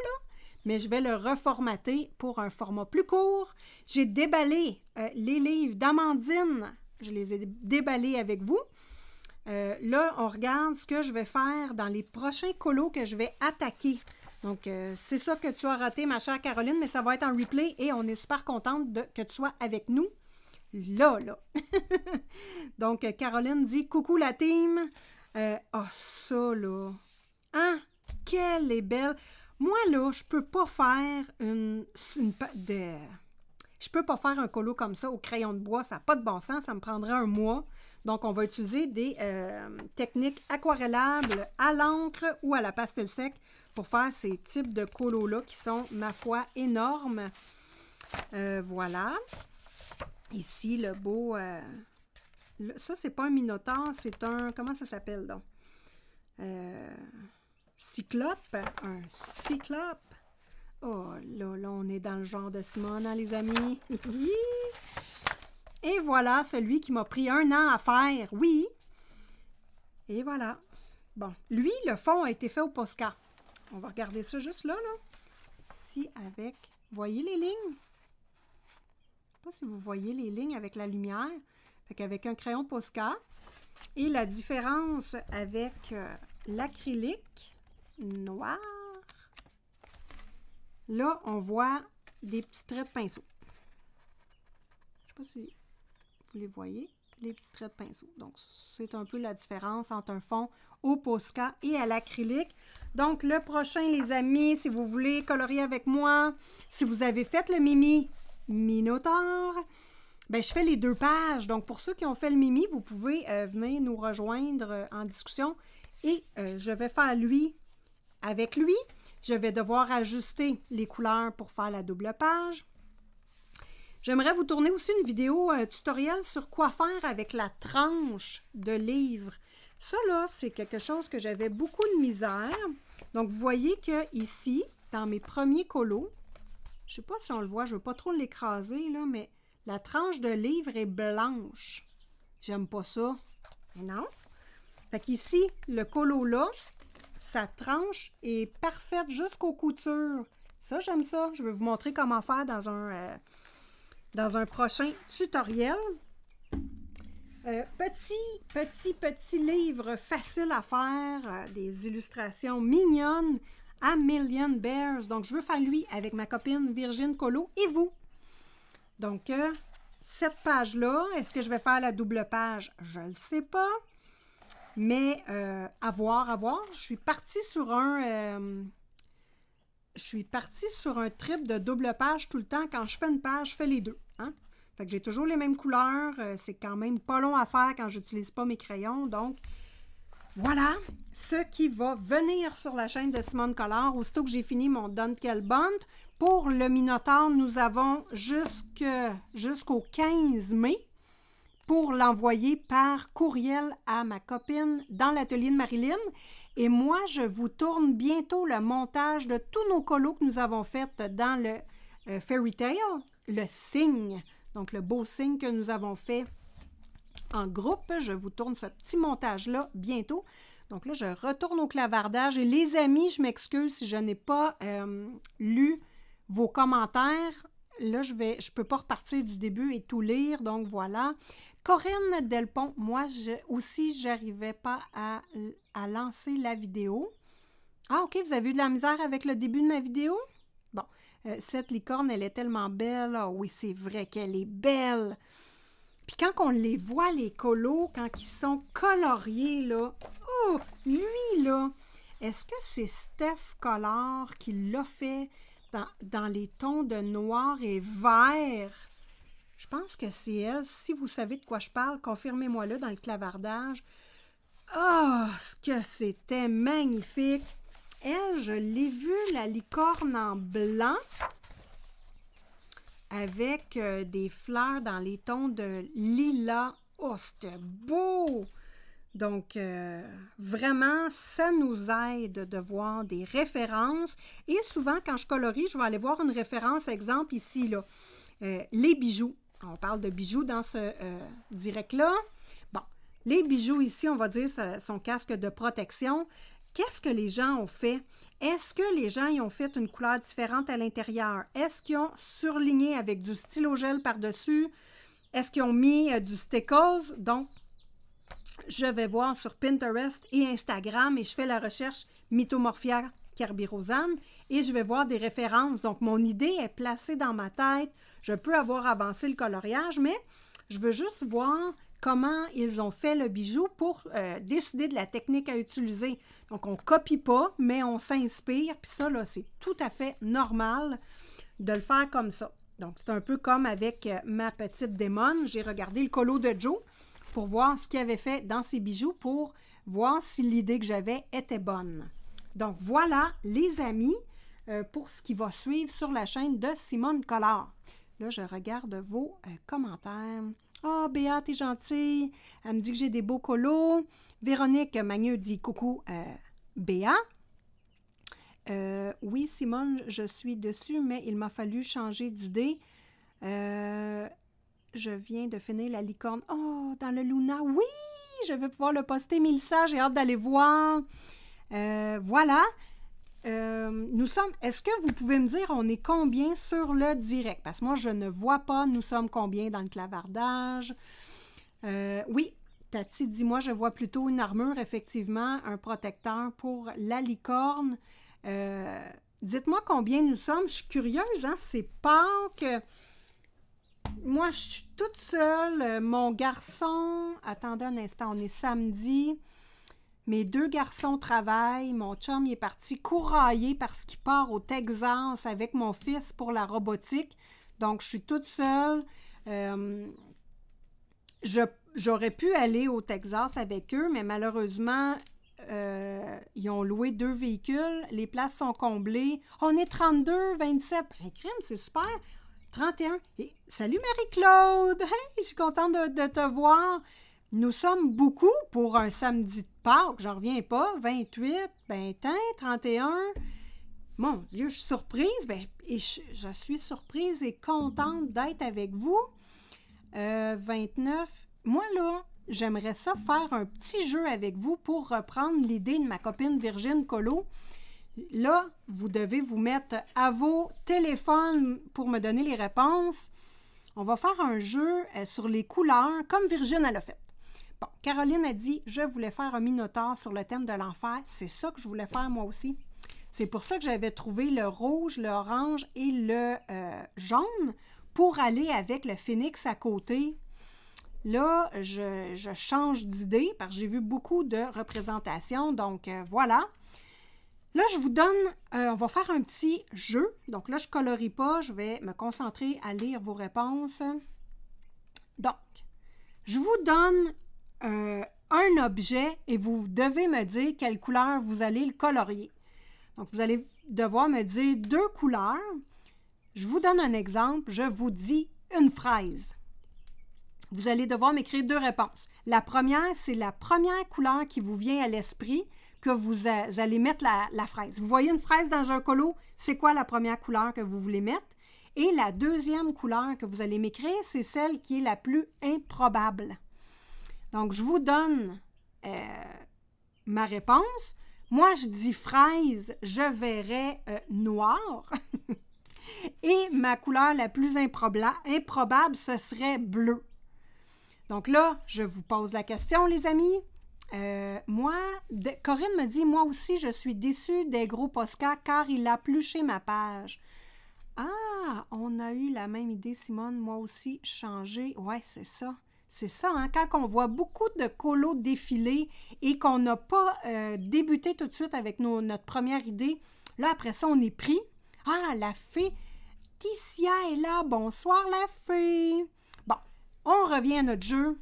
mais je vais le reformater pour un format plus court. J'ai déballé euh, les livres d'Amandine. Je les ai déballés avec vous. Euh, là, on regarde ce que je vais faire dans les prochains colos que je vais attaquer. Donc, euh, c'est ça que tu as raté, ma chère Caroline, mais ça va être en replay et on est super contente que tu sois avec nous. Là, là. *laughs* Donc, Caroline dit Coucou la team. Ah, oh, ça, là. Hein? Quelle est belle. Moi, là, je peux pas faire une, je peux pas faire un colo comme ça au crayon de bois, ça n'a pas de bon sens, ça me prendrait un mois. Donc, on va utiliser des euh, techniques aquarellables à l'encre ou à la pastel sec pour faire ces types de colos-là qui sont, ma foi, énormes. Euh, voilà. Ici, le beau... Euh, ça, c'est pas un minotaure, c'est un... Comment ça s'appelle, donc? cyclope, un cyclope. Oh là, là, on est dans le genre de Simone, hein, les amis. *laughs* Et voilà celui qui m'a pris un an à faire, oui. Et voilà. Bon, lui, le fond a été fait au Posca. On va regarder ça juste là, là. Si avec... Voyez les lignes? Je sais pas si vous voyez les lignes avec la lumière. Fait qu'avec un crayon Posca et la différence avec euh, l'acrylique, noir. Là, on voit des petits traits de pinceau. Je sais pas si vous les voyez, les petits traits de pinceau. Donc, c'est un peu la différence entre un fond au Posca et à l'acrylique. Donc, le prochain, les amis, si vous voulez colorier avec moi, si vous avez fait le Mimi Minotaur, ben, je fais les deux pages. Donc, pour ceux qui ont fait le Mimi, vous pouvez euh, venir nous rejoindre euh, en discussion et euh, je vais faire lui avec lui, je vais devoir ajuster les couleurs pour faire la double page. J'aimerais vous tourner aussi une vidéo euh, tutoriel sur quoi faire avec la tranche de livre. Ça, là, c'est quelque chose que j'avais beaucoup de misère. Donc, vous voyez que ici, dans mes premiers colos, je ne sais pas si on le voit, je ne veux pas trop l'écraser, là, mais la tranche de livre est blanche. J'aime pas ça. Mais non. Fait qu'ici, le colo là, sa tranche est parfaite jusqu'aux coutures. Ça, j'aime ça. Je vais vous montrer comment faire dans un, euh, prochain tutoriel. Euh, petit, petit, petit livre facile à faire, euh, des illustrations mignonnes à Million Bears. Donc, je veux faire lui avec ma copine Virginie Colo et vous. Donc, cette page-là, est-ce que je vais faire la double page? Je ne le sais pas. Mais euh, à voir, à voir. Je suis partie sur un... Euh, je suis partie sur un trip de double page tout le temps. Quand je fais une page, je fais les deux. Hein. Fait que j'ai toujours les mêmes couleurs. Euh, c'est quand même pas long à faire quand j'utilise pas mes crayons. Donc, voilà ce qui va venir sur la chaîne de Simone Collard aussitôt que j'ai fini mon Dunkel Bond. Pour le Minotaur, nous avons jusqu'au 15 mai pour l'envoyer par courriel à ma copine dans l'atelier de Marilyn. Et moi, je vous tourne bientôt le montage de tous nos colos que nous avons fait dans le euh, Fairy Tale, le signe, donc le beau signe que nous avons fait en groupe. Je vous tourne ce petit montage-là bientôt. Donc là, je retourne au clavardage. Et les amis, je m'excuse si je n'ai pas euh, lu vos commentaires. Là, je ne je peux pas repartir du début et tout lire. Donc voilà. Corinne Delpont, moi je, aussi, j'arrivais pas à, lancer la vidéo. Ah, OK, vous avez eu de la misère avec le début de ma vidéo? Bon, euh, cette licorne, elle est tellement belle. Ah oui, c'est vrai qu'elle est belle. Puis quand on les voit, les colos, quand ils sont coloriés, là, oh, lui, là, est-ce que c'est Steph Collard qui l'a fait dans les tons de noir et vert? Je pense que c'est elle. Si vous savez de quoi je parle, confirmez-moi le dans le clavardage. Oh, que c'était magnifique! Elle, je l'ai vue, la licorne en blanc avec euh, des fleurs dans les tons de lilas. Oh, c'était beau! Donc, euh, vraiment, ça nous aide de voir des références. Et souvent, quand je colorie, je vais aller voir une référence, exemple ici, là, euh, les bijoux on parle de bijoux dans ce euh, direct-là. Bon, les bijoux ici, on va dire, son casque de protection. Qu'est-ce que les gens ont fait? Est-ce que les gens y ont fait une couleur différente à l'intérieur? Est-ce qu'ils ont surligné avec du stylo gel par-dessus? Est-ce qu'ils ont mis euh, du stécose Donc, je vais voir sur Pinterest et Instagram et je fais la recherche Mythomorphia carbirosane et je vais voir des références. Donc, mon idée est placée dans ma tête je peux avoir avancé le coloriage, mais je veux juste voir comment ils ont fait le bijou pour euh, décider de la technique à utiliser. Donc, on copie pas, mais on s'inspire. Puis ça, là, c'est tout à fait normal de le faire comme ça. Donc, c'est un peu comme avec euh, ma petite démon. J'ai regardé le colo de Joe pour voir ce qu'il avait fait dans ses bijoux pour voir si l'idée que j'avais était bonne. Donc, voilà, les amis, euh, pour ce qui va suivre sur la chaîne de Simone Collard. Là, je regarde vos euh, commentaires. Ah, oh, Béa, t'es gentille. Elle me dit que j'ai des beaux colos. Véronique Magneux dit coucou, euh, Béa. Euh, oui, Simone, je suis dessus, mais il m'a fallu changer d'idée. je viens de finir la licorne. Oh, dans le Luna. Oui, je vais pouvoir le poster. Milsa, j'ai hâte d'aller voir. voilà. Euh, nous sommes, est-ce que vous pouvez me dire, on est combien sur le direct? Parce que moi, je ne vois pas, nous sommes combien dans le clavardage? Euh, oui, Tati dis moi, je vois plutôt une armure, effectivement, un protecteur pour la licorne. Euh, dites-moi combien nous sommes. Je suis curieuse, hein? C'est pas que... Moi, je suis toute seule. Mon garçon, attendez un instant, on est samedi. Mes deux garçons travaillent. Mon chum est parti courailler parce qu'il part au Texas avec mon fils pour la robotique. Donc, je suis toute seule. Euh, j'aurais pu aller au Texas avec eux, mais malheureusement, euh, ils ont loué deux véhicules. Les places sont comblées. On est 32, 27. crime, c'est super. 31. Et, salut Marie-Claude! je suis contente de te voir. Nous sommes beaucoup pour un samedi de Pâques, j'en reviens pas, 28, 21, 31. Mon Dieu, je suis surprise, ben, je, suis surprise et contente d'être avec vous. 29, euh, moi là, j'aimerais ça faire un petit jeu avec vous pour reprendre l'idée de ma copine Virginie Colo. Là, vous devez vous mettre à vos téléphones pour me donner les réponses. On va faire un jeu euh, sur les couleurs, comme Virginie elle a fait. Caroline a dit Je voulais faire un minotaure sur le thème de l'enfer. C'est ça que je voulais faire moi aussi. C'est pour ça que j'avais trouvé le rouge, l'orange et le euh, jaune pour aller avec le phénix à côté. Là, je, change d'idée parce que j'ai vu beaucoup de représentations. Donc, euh, voilà. Là, je vous donne, euh, on va faire un petit jeu. Donc là, je ne colorie pas, je vais me concentrer à lire vos réponses. Donc, je vous donne euh, un objet et vous devez me dire quelle couleur vous allez le colorier. Donc, vous allez devoir me dire deux couleurs. Je vous donne un exemple. Je vous dis une fraise. Vous allez devoir m'écrire deux réponses. La première, c'est la première couleur qui vous vient à l'esprit que vous, allez mettre la, la, fraise. Vous voyez une fraise dans un colo, c'est quoi la première couleur que vous voulez mettre? Et la deuxième couleur que vous allez m'écrire, c'est celle qui est la plus improbable. Donc, je vous donne euh, ma réponse. Moi, je dis fraise, je verrais euh, noir. *laughs* Et ma couleur la plus improbable, ce serait bleu. Donc là, je vous pose la question, les amis. Euh, moi, Corinne me dit, moi aussi, je suis déçue des gros Posca car il a pluché ma page. Ah, on a eu la même idée, Simone. Moi aussi, changer. Ouais, c'est ça. C'est ça, hein? quand on voit beaucoup de colos défiler et qu'on n'a pas euh, débuté tout de suite avec notre première idée, là, après ça, on est pris. Ah, la fée, Ticia est là. Bonsoir, la fée. Bon, on revient à notre jeu.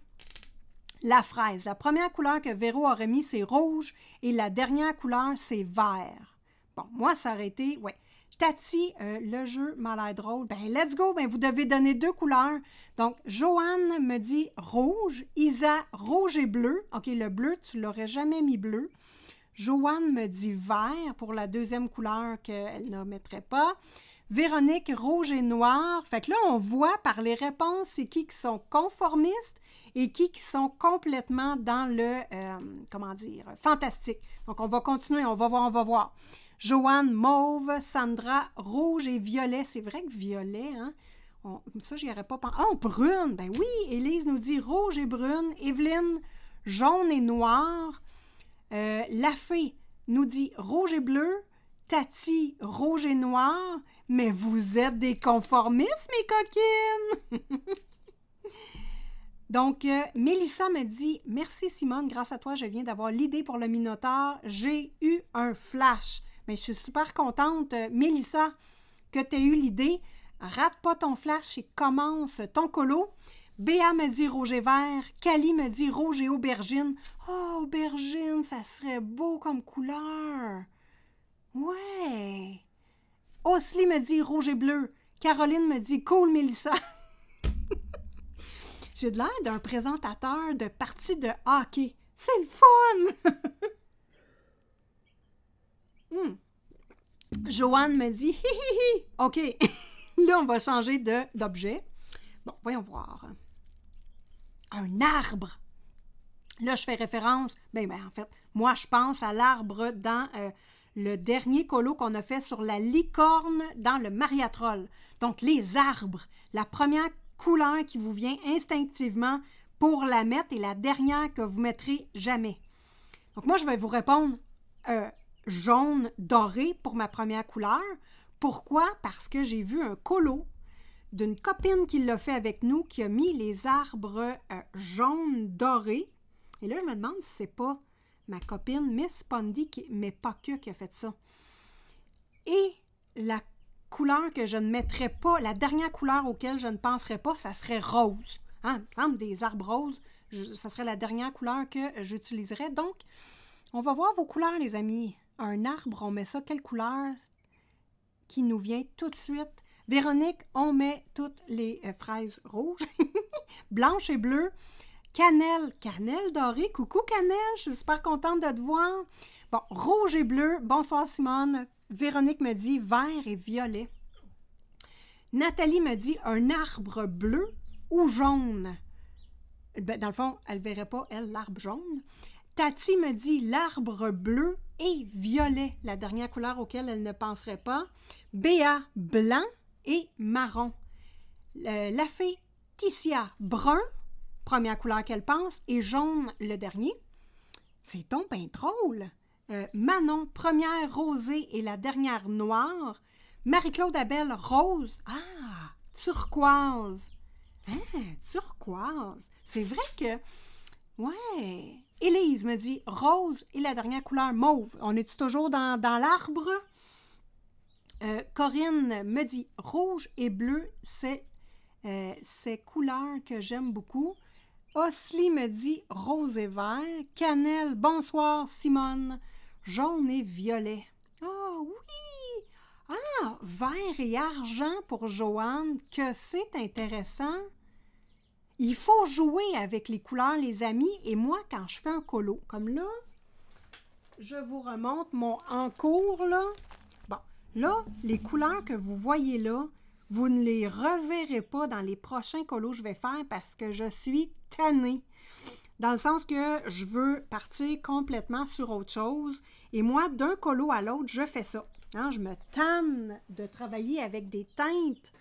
La fraise. La première couleur que Véro a remis, c'est rouge et la dernière couleur, c'est vert. Bon, moi, ça aurait été, ouais. Tati, euh, le jeu m'a l'air drôle. Ben, let's go. Ben, vous devez donner deux couleurs. Donc, Joanne me dit rouge. Isa, rouge et bleu. OK, le bleu, tu l'aurais jamais mis bleu. Joanne me dit vert pour la deuxième couleur qu'elle ne mettrait pas. Véronique, rouge et noir. Fait que là, on voit par les réponses, c'est qui qui sont conformistes et qui, qui sont complètement dans le, euh, comment dire, fantastique. Donc, on va continuer, on va voir, on va voir. Joanne Mauve, Sandra Rouge et Violet. C'est vrai que Violet, hein? On, ça, j'y aurais pas pensé. Oh, brune! Ben oui, Élise nous dit rouge et brune. Evelyne, jaune et noir. Euh, la fée nous dit rouge et bleu. Tati, rouge et noir. Mais vous êtes des conformistes, mes coquines! *laughs* Donc, Melissa euh, Mélissa me dit Merci Simone, grâce à toi, je viens d'avoir l'idée pour le Minotaur. J'ai eu un flash. Mais je suis super contente, euh, Mélissa, que tu aies eu l'idée. Rate pas ton flash et commence ton colo. Béa me dit rouge et vert, Cali me dit rouge et aubergine. Oh, aubergine, ça serait beau comme couleur. Ouais. Osli me dit rouge et bleu. Caroline me dit cool, Mélissa. *laughs* J'ai de l'air d'un présentateur de partie de hockey. C'est le fun! *laughs* Hmm. Joanne me dit, hi, hi, hi. OK, *laughs* là, on va changer d'objet. Bon, voyons voir. Un arbre. Là, je fais référence, ben, ben en fait, moi, je pense à l'arbre dans euh, le dernier colo qu'on a fait sur la licorne dans le mariatrol. Donc, les arbres, la première couleur qui vous vient instinctivement pour la mettre et la dernière que vous mettrez jamais. Donc, moi, je vais vous répondre euh, jaune doré pour ma première couleur. Pourquoi? Parce que j'ai vu un colo d'une copine qui l'a fait avec nous, qui a mis les arbres euh, jaune doré Et là, je me demande si c'est pas ma copine Miss Pondy, qui, mais pas que, qui a fait ça. Et la couleur que je ne mettrais pas, la dernière couleur auquel je ne penserais pas, ça serait rose. Hein? Exemple, des arbres roses, ce ça serait la dernière couleur que j'utiliserais. Donc, on va voir vos couleurs, les amis un arbre, on met ça, quelle couleur qui nous vient tout de suite? Véronique, on met toutes les euh, fraises rouges, *laughs* blanches et bleues. Cannelle, cannelle dorée, coucou cannelle, je suis super contente de te voir. Bon, rouge et bleu, bonsoir Simone. Véronique me dit vert et violet. Nathalie me dit un arbre bleu ou jaune. Ben, dans le fond, elle ne verrait pas, elle, l'arbre jaune. Tati me dit l'arbre bleu et violet, la dernière couleur auquel elle ne penserait pas. Béa, blanc et marron. Euh, la fée, Ticia, brun, première couleur qu'elle pense, et jaune, le dernier. C'est ton pain drôle. Euh, Manon, première rosée et la dernière noire. Marie-Claude Abel, rose. Ah, turquoise. Hein, turquoise. C'est vrai que... Ouais, Élise me dit rose et la dernière couleur mauve. On est toujours dans, l'arbre? Euh, Corinne me dit rouge et bleu, c'est euh, ces couleurs que j'aime beaucoup. Osli me dit rose et vert. Cannelle, bonsoir Simone. Jaune et violet. Ah oui! Ah, vert et argent pour Joanne. Que c'est intéressant! Il faut jouer avec les couleurs, les amis. Et moi, quand je fais un colo, comme là, je vous remonte mon encours, là. Bon, là, les couleurs que vous voyez là, vous ne les reverrez pas dans les prochains colos que je vais faire parce que je suis tannée. Dans le sens que je veux partir complètement sur autre chose. Et moi, d'un colo à l'autre, je fais ça. Hein, je me tanne de travailler avec des teintes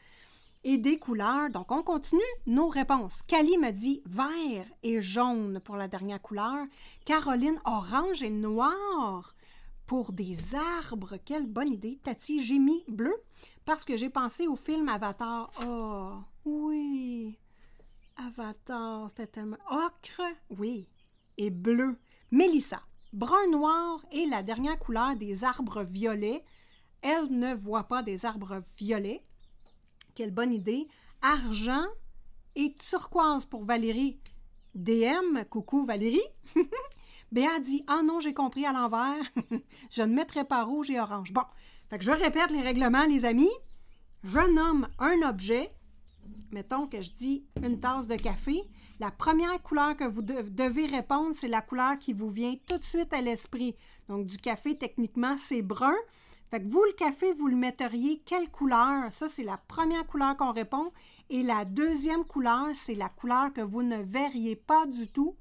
et des couleurs. Donc, on continue nos réponses. Cali m'a dit vert et jaune pour la dernière couleur. Caroline, orange et noir pour des arbres. Quelle bonne idée. Tati, j'ai mis bleu parce que j'ai pensé au film Avatar. Oh, oui. Avatar, c'était tellement... Ocre, oui. Et bleu. Mélissa, brun, noir et la dernière couleur des arbres violets. Elle ne voit pas des arbres violets. Quelle bonne idée. Argent et turquoise pour Valérie. DM, coucou Valérie. *laughs* Béa dit Ah non, j'ai compris à l'envers. *laughs* je ne mettrai pas rouge et orange. Bon, que je répète les règlements, les amis. Je nomme un objet. Mettons que je dis une tasse de café. La première couleur que vous devez répondre, c'est la couleur qui vous vient tout de suite à l'esprit. Donc, du café, techniquement, c'est brun. Fait que vous, le café, vous le mettriez quelle couleur? Ça, c'est la première couleur qu'on répond. Et la deuxième couleur, c'est la couleur que vous ne verriez pas du tout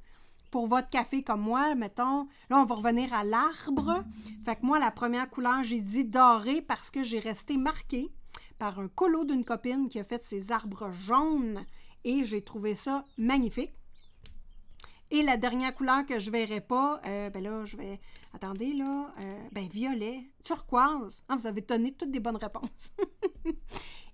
pour votre café comme moi, mettons, là, on va revenir à l'arbre. Fait que moi, la première couleur, j'ai dit doré parce que j'ai resté marquée par un colo d'une copine qui a fait ses arbres jaunes et j'ai trouvé ça magnifique. Et la dernière couleur que je ne verrai pas, euh, ben là, je vais. Attendez, là. Euh, ben, violet, turquoise. Ah, vous avez donné toutes des bonnes réponses. *laughs*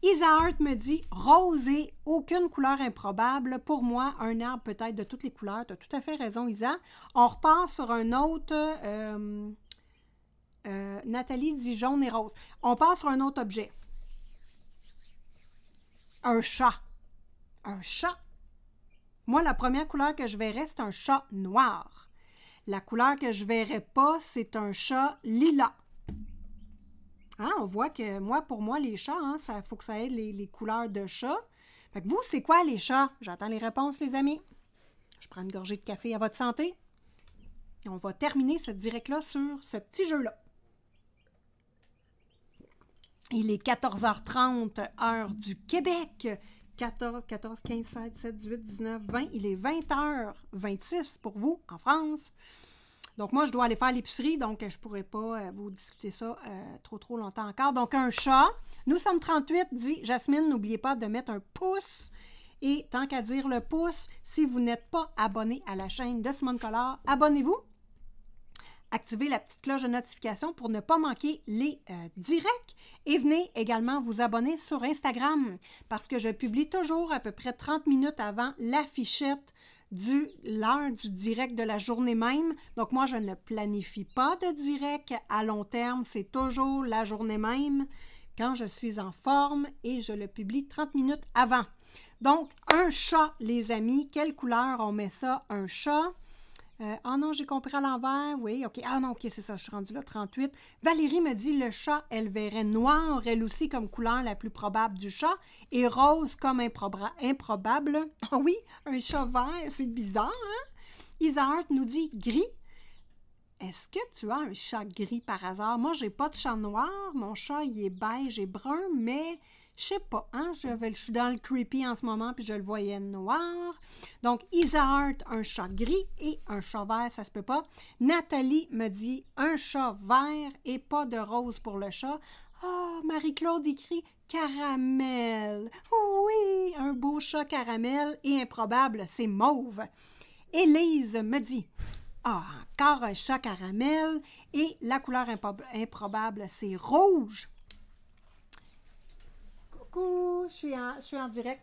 Isaac me dit rosé, aucune couleur improbable. Pour moi, un arbre peut-être de toutes les couleurs. Tu as tout à fait raison, Isa. On repart sur un autre. Euh, Nathalie dit jaune et rose. On passe sur un autre objet. Un chat. Un chat. Moi, la première couleur que je verrais, c'est un chat noir. La couleur que je ne verrais pas, c'est un chat lilas. Hein, on voit que moi, pour moi, les chats, il hein, ça, faut que ça aide les, couleurs de chat. vous, c'est quoi les chats? J'attends les réponses, les amis. Je prends une gorgée de café à votre santé. on va terminer ce direct-là sur ce petit jeu-là. Il est 14h30, heure du Québec. 14, 14, 15, 7, 7, 18, 19, 20. Il est 20h26 pour vous en France. Donc, moi, je dois aller faire l'épicerie, donc je ne pourrai pas euh, vous discuter ça euh, trop, trop longtemps encore. Donc, un chat. Nous sommes 38, dit Jasmine. N'oubliez pas de mettre un pouce. Et tant qu'à dire le pouce, si vous n'êtes pas abonné à la chaîne de Simone Collard, abonnez-vous activez la petite cloche de notification pour ne pas manquer les euh, directs et venez également vous abonner sur Instagram parce que je publie toujours à peu près 30 minutes avant l'affichette du l'heure du direct de la journée même. Donc moi, je ne planifie pas de direct à long terme, c'est toujours la journée même quand je suis en forme et je le publie 30 minutes avant. Donc, un chat, les amis, quelle couleur on met ça? Un chat. Euh, ah non, j'ai compris à l'envers. Oui, OK. Ah non, OK, c'est ça, je suis rendue là, 38. Valérie me dit le chat, elle verrait noir, elle aussi, comme couleur la plus probable du chat, et rose comme improbable. Ah oui, un chat vert, c'est bizarre, hein? Isaac nous dit gris. Est-ce que tu as un chat gris par hasard? Moi, j'ai pas de chat noir. Mon chat, il est beige et brun, mais je sais pas, hein, je, suis dans le creepy en ce moment, puis je le voyais noir. Donc, Isart, un chat gris et un chat vert, ça se peut pas. Nathalie me dit un chat vert et pas de rose pour le chat. Ah, Marie-Claude écrit caramel. Oui, un beau chat caramel et improbable, c'est mauve. Élise me dit ah, encore un chat caramel et la couleur improbable, c'est rouge je suis en, direct.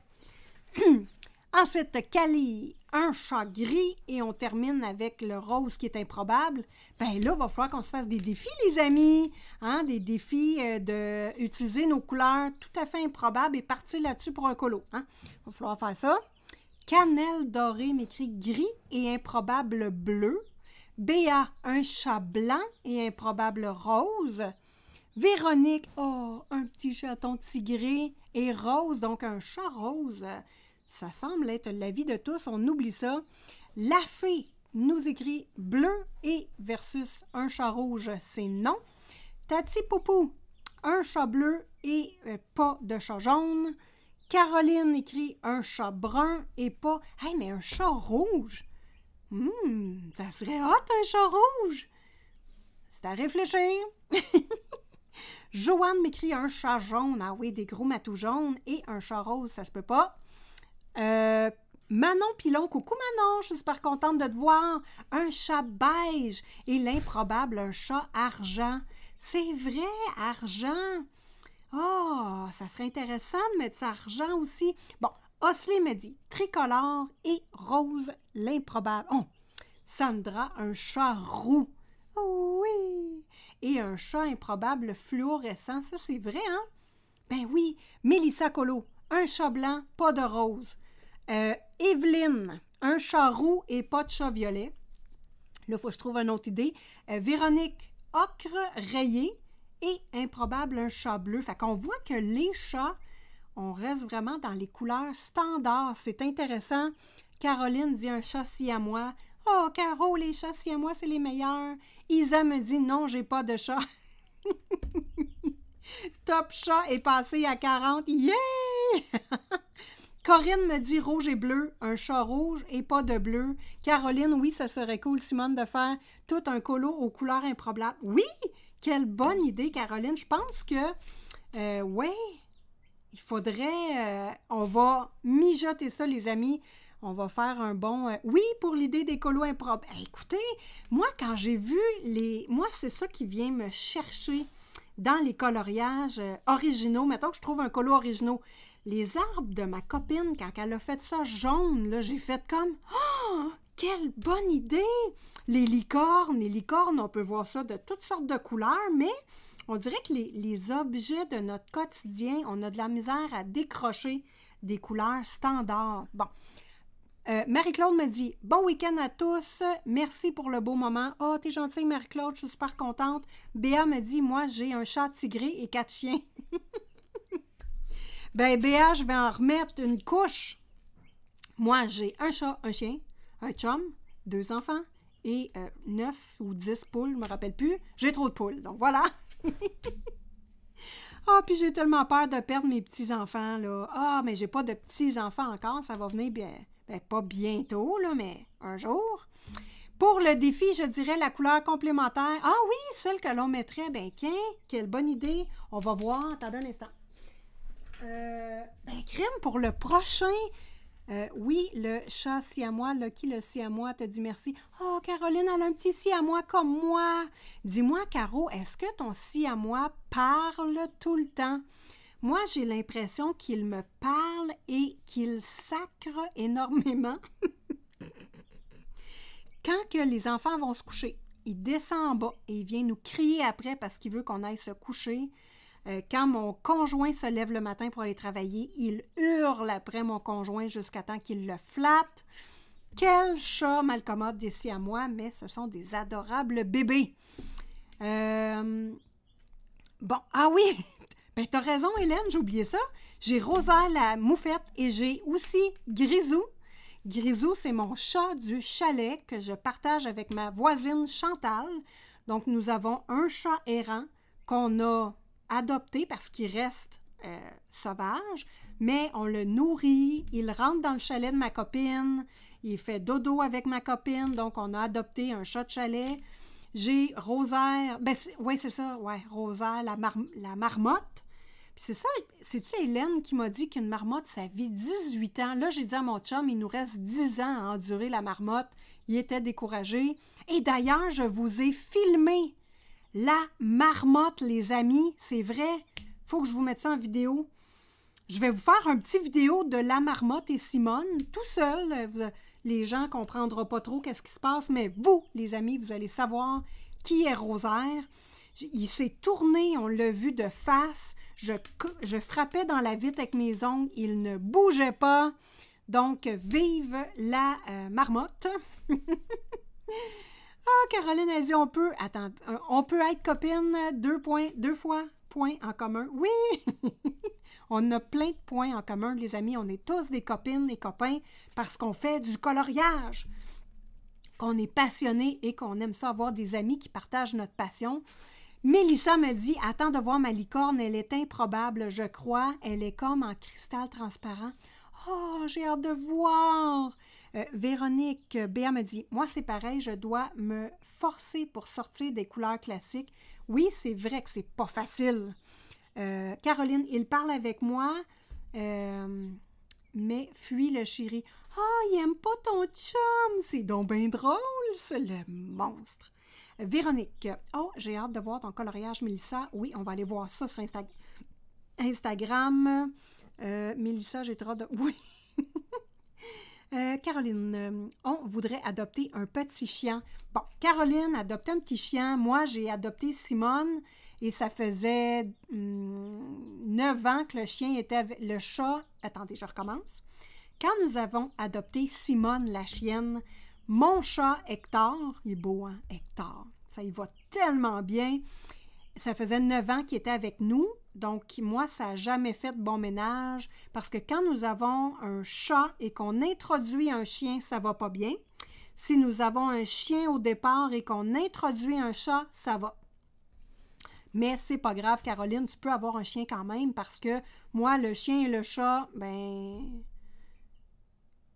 *clears throat* Ensuite, Cali, un chat gris et on termine avec le rose qui est improbable. Ben là, il va falloir qu'on se fasse des défis, les amis. Hein? Des défis d'utiliser euh, de nos couleurs tout à fait improbables et partir là-dessus pour un colo. Il hein. va falloir faire ça. Cannelle dorée m'écrit gris et improbable bleu. Béa, un chat blanc et improbable rose. Véronique, oh, un petit chaton tigré et rose, donc un chat rose. Ça semble être l'avis de tous, on oublie ça. La fée nous écrit bleu et versus un chat rouge, c'est non. Tati Poupou, un chat bleu et euh, pas de chat jaune. Caroline écrit un chat brun et pas. Hey, mais un chat rouge! Hum, ça serait hot un chat rouge! C'est à réfléchir! *laughs* Joanne m'écrit un chat jaune. Ah oui, des gros matous jaunes et un chat rose, ça se peut pas. Euh, Manon Pilon, coucou Manon, je suis super contente de te voir. Un chat beige et l'improbable, un chat argent. C'est vrai, argent. Oh, ça serait intéressant de mettre ça argent aussi. Bon, Osley me dit tricolore et rose, l'improbable. Oh, Sandra, un chat roux. Oui et un chat improbable fluorescent. Ça, c'est vrai, hein? Ben oui, Mélissa Colo, un chat blanc, pas de rose. Evelyn, euh, Evelyne, un chat roux et pas de chat violet. Là, il faut que je trouve une autre idée. Euh, Véronique, ocre rayé et improbable, un chat bleu. Fait qu'on voit que les chats, on reste vraiment dans les couleurs standards. C'est intéressant. Caroline dit un chat moi. Oh, Caro, les chats moi, c'est les meilleurs. Isa me dit non, j'ai pas de chat. *laughs* Top chat est passé à 40. Yeah! *laughs* Corinne me dit rouge et bleu, un chat rouge et pas de bleu. Caroline, oui, ce serait cool, Simone, de faire tout un colo aux couleurs improbables. Oui! Quelle bonne idée, Caroline. Je pense que, oui, euh, ouais, il faudrait, euh, on va mijoter ça, les amis on va faire un bon. Euh, oui, pour l'idée des colos impropres. Eh, écoutez, moi, quand j'ai vu les. Moi, c'est ça qui vient me chercher dans les coloriages euh, originaux. Mettons que je trouve un colo originaux. Les arbres de ma copine, quand elle a fait ça jaune, là, j'ai fait comme. Oh! Quelle bonne idée! Les licornes, les licornes, on peut voir ça de toutes sortes de couleurs, mais on dirait que les, les objets de notre quotidien, on a de la misère à décrocher des couleurs standards. Bon, euh, Marie-Claude me dit Bon week-end à tous, merci pour le beau moment. Oh, t'es gentille, Marie-Claude, je suis super contente. Béa me dit Moi, j'ai un chat tigré et quatre chiens. *laughs* ben, Béa, je vais en remettre une couche. Moi, j'ai un chat, un chien, un chum, deux enfants et euh, neuf ou dix poules, je me rappelle plus. J'ai trop de poules, donc voilà. *laughs* Ah, puis j'ai tellement peur de perdre mes petits-enfants, là. Ah, mais j'ai pas de petits-enfants encore, ça va venir bien. Ben, pas bientôt, là, mais un jour. Pour le défi, je dirais la couleur complémentaire. Ah oui, celle que l'on mettrait. Ben, quin, quelle bonne idée. On va voir. Attendez un instant. Euh, ben, crime pour le prochain. Euh, oui, le chat siamois, Lucky le siamois te dit merci. Oh, Caroline, elle a un petit moi comme moi. Dis-moi, Caro, est-ce que ton moi parle tout le temps? Moi, j'ai l'impression qu'il me parle et qu'il sacre énormément. *laughs* Quand que les enfants vont se coucher, il descend en bas et il vient nous crier après parce qu'il veut qu'on aille se coucher. Euh, quand mon conjoint se lève le matin pour aller travailler, il hurle après mon conjoint jusqu'à temps qu'il le flatte. Quel chat malcommode d'ici à moi, mais ce sont des adorables bébés. Euh, bon, ah oui, ben, t'as raison, Hélène, j'ai oublié ça. J'ai Rosa la moufette et j'ai aussi Grisou. Grisou, c'est mon chat du chalet que je partage avec ma voisine Chantal. Donc, nous avons un chat errant qu'on a adopté parce qu'il reste euh, sauvage, mais on le nourrit, il rentre dans le chalet de ma copine, il fait dodo avec ma copine, donc on a adopté un chat de chalet. J'ai Rosaire, ben oui, c'est ça, ouais, Rosaire, la, la marmotte, puis c'est ça, c'est-tu Hélène qui m'a dit qu'une marmotte, ça vit 18 ans? Là, j'ai dit à mon chum, il nous reste 10 ans à endurer la marmotte. Il était découragé. Et d'ailleurs, je vous ai filmé la marmotte, les amis. C'est vrai. Faut que je vous mette ça en vidéo. Je vais vous faire un petit vidéo de la marmotte et Simone, tout seul. Les gens ne comprendront pas trop qu'est-ce qui se passe, mais vous, les amis, vous allez savoir qui est Rosaire. Il s'est tourné, on l'a vu de face. Je, frappais dans la vitre avec mes ongles, il ne bougeait pas. Donc, vive la euh, marmotte. *laughs* Ah, oh, Caroline a dit on peut, euh, on peut être copine deux, points, deux fois points en commun. Oui! *laughs* on a plein de points en commun, les amis. On est tous des copines et copains parce qu'on fait du coloriage, qu'on est passionné et qu'on aime ça avoir des amis qui partagent notre passion. Mélissa me dit Attends de voir ma licorne, elle est improbable, je crois. Elle est comme en cristal transparent. Oh, j'ai hâte de voir euh, Véronique euh, Béa me dit Moi, c'est pareil, je dois me forcer pour sortir des couleurs classiques. Oui, c'est vrai que c'est pas facile. Euh, Caroline, il parle avec moi, mais fuit le chéri. Ah, oh, il aime pas ton chum C'est donc bien drôle, c'est le monstre Véronique, oh, j'ai hâte de voir ton coloriage, Mélissa. Oui, on va aller voir ça sur Instagram. Euh, Mélissa, j'ai trop de... *laughs* Oui. Euh, Caroline, euh, on voudrait adopter un petit chien. Bon, Caroline adopte un petit chien. Moi, j'ai adopté Simone et ça faisait hmm, neuf ans que le chien était le chat. Attendez, je recommence. Quand nous avons adopté Simone la chienne, mon chat Hector, il est beau, hein, Hector. Ça y va tellement bien. Ça faisait neuf ans qu'il était avec nous. Donc, moi, ça n'a jamais fait de bon ménage parce que quand nous avons un chat et qu'on introduit un chien, ça va pas bien. Si nous avons un chien au départ et qu'on introduit un chat, ça va. Mais c'est pas grave, Caroline, tu peux avoir un chien quand même parce que moi, le chien et le chat, ben,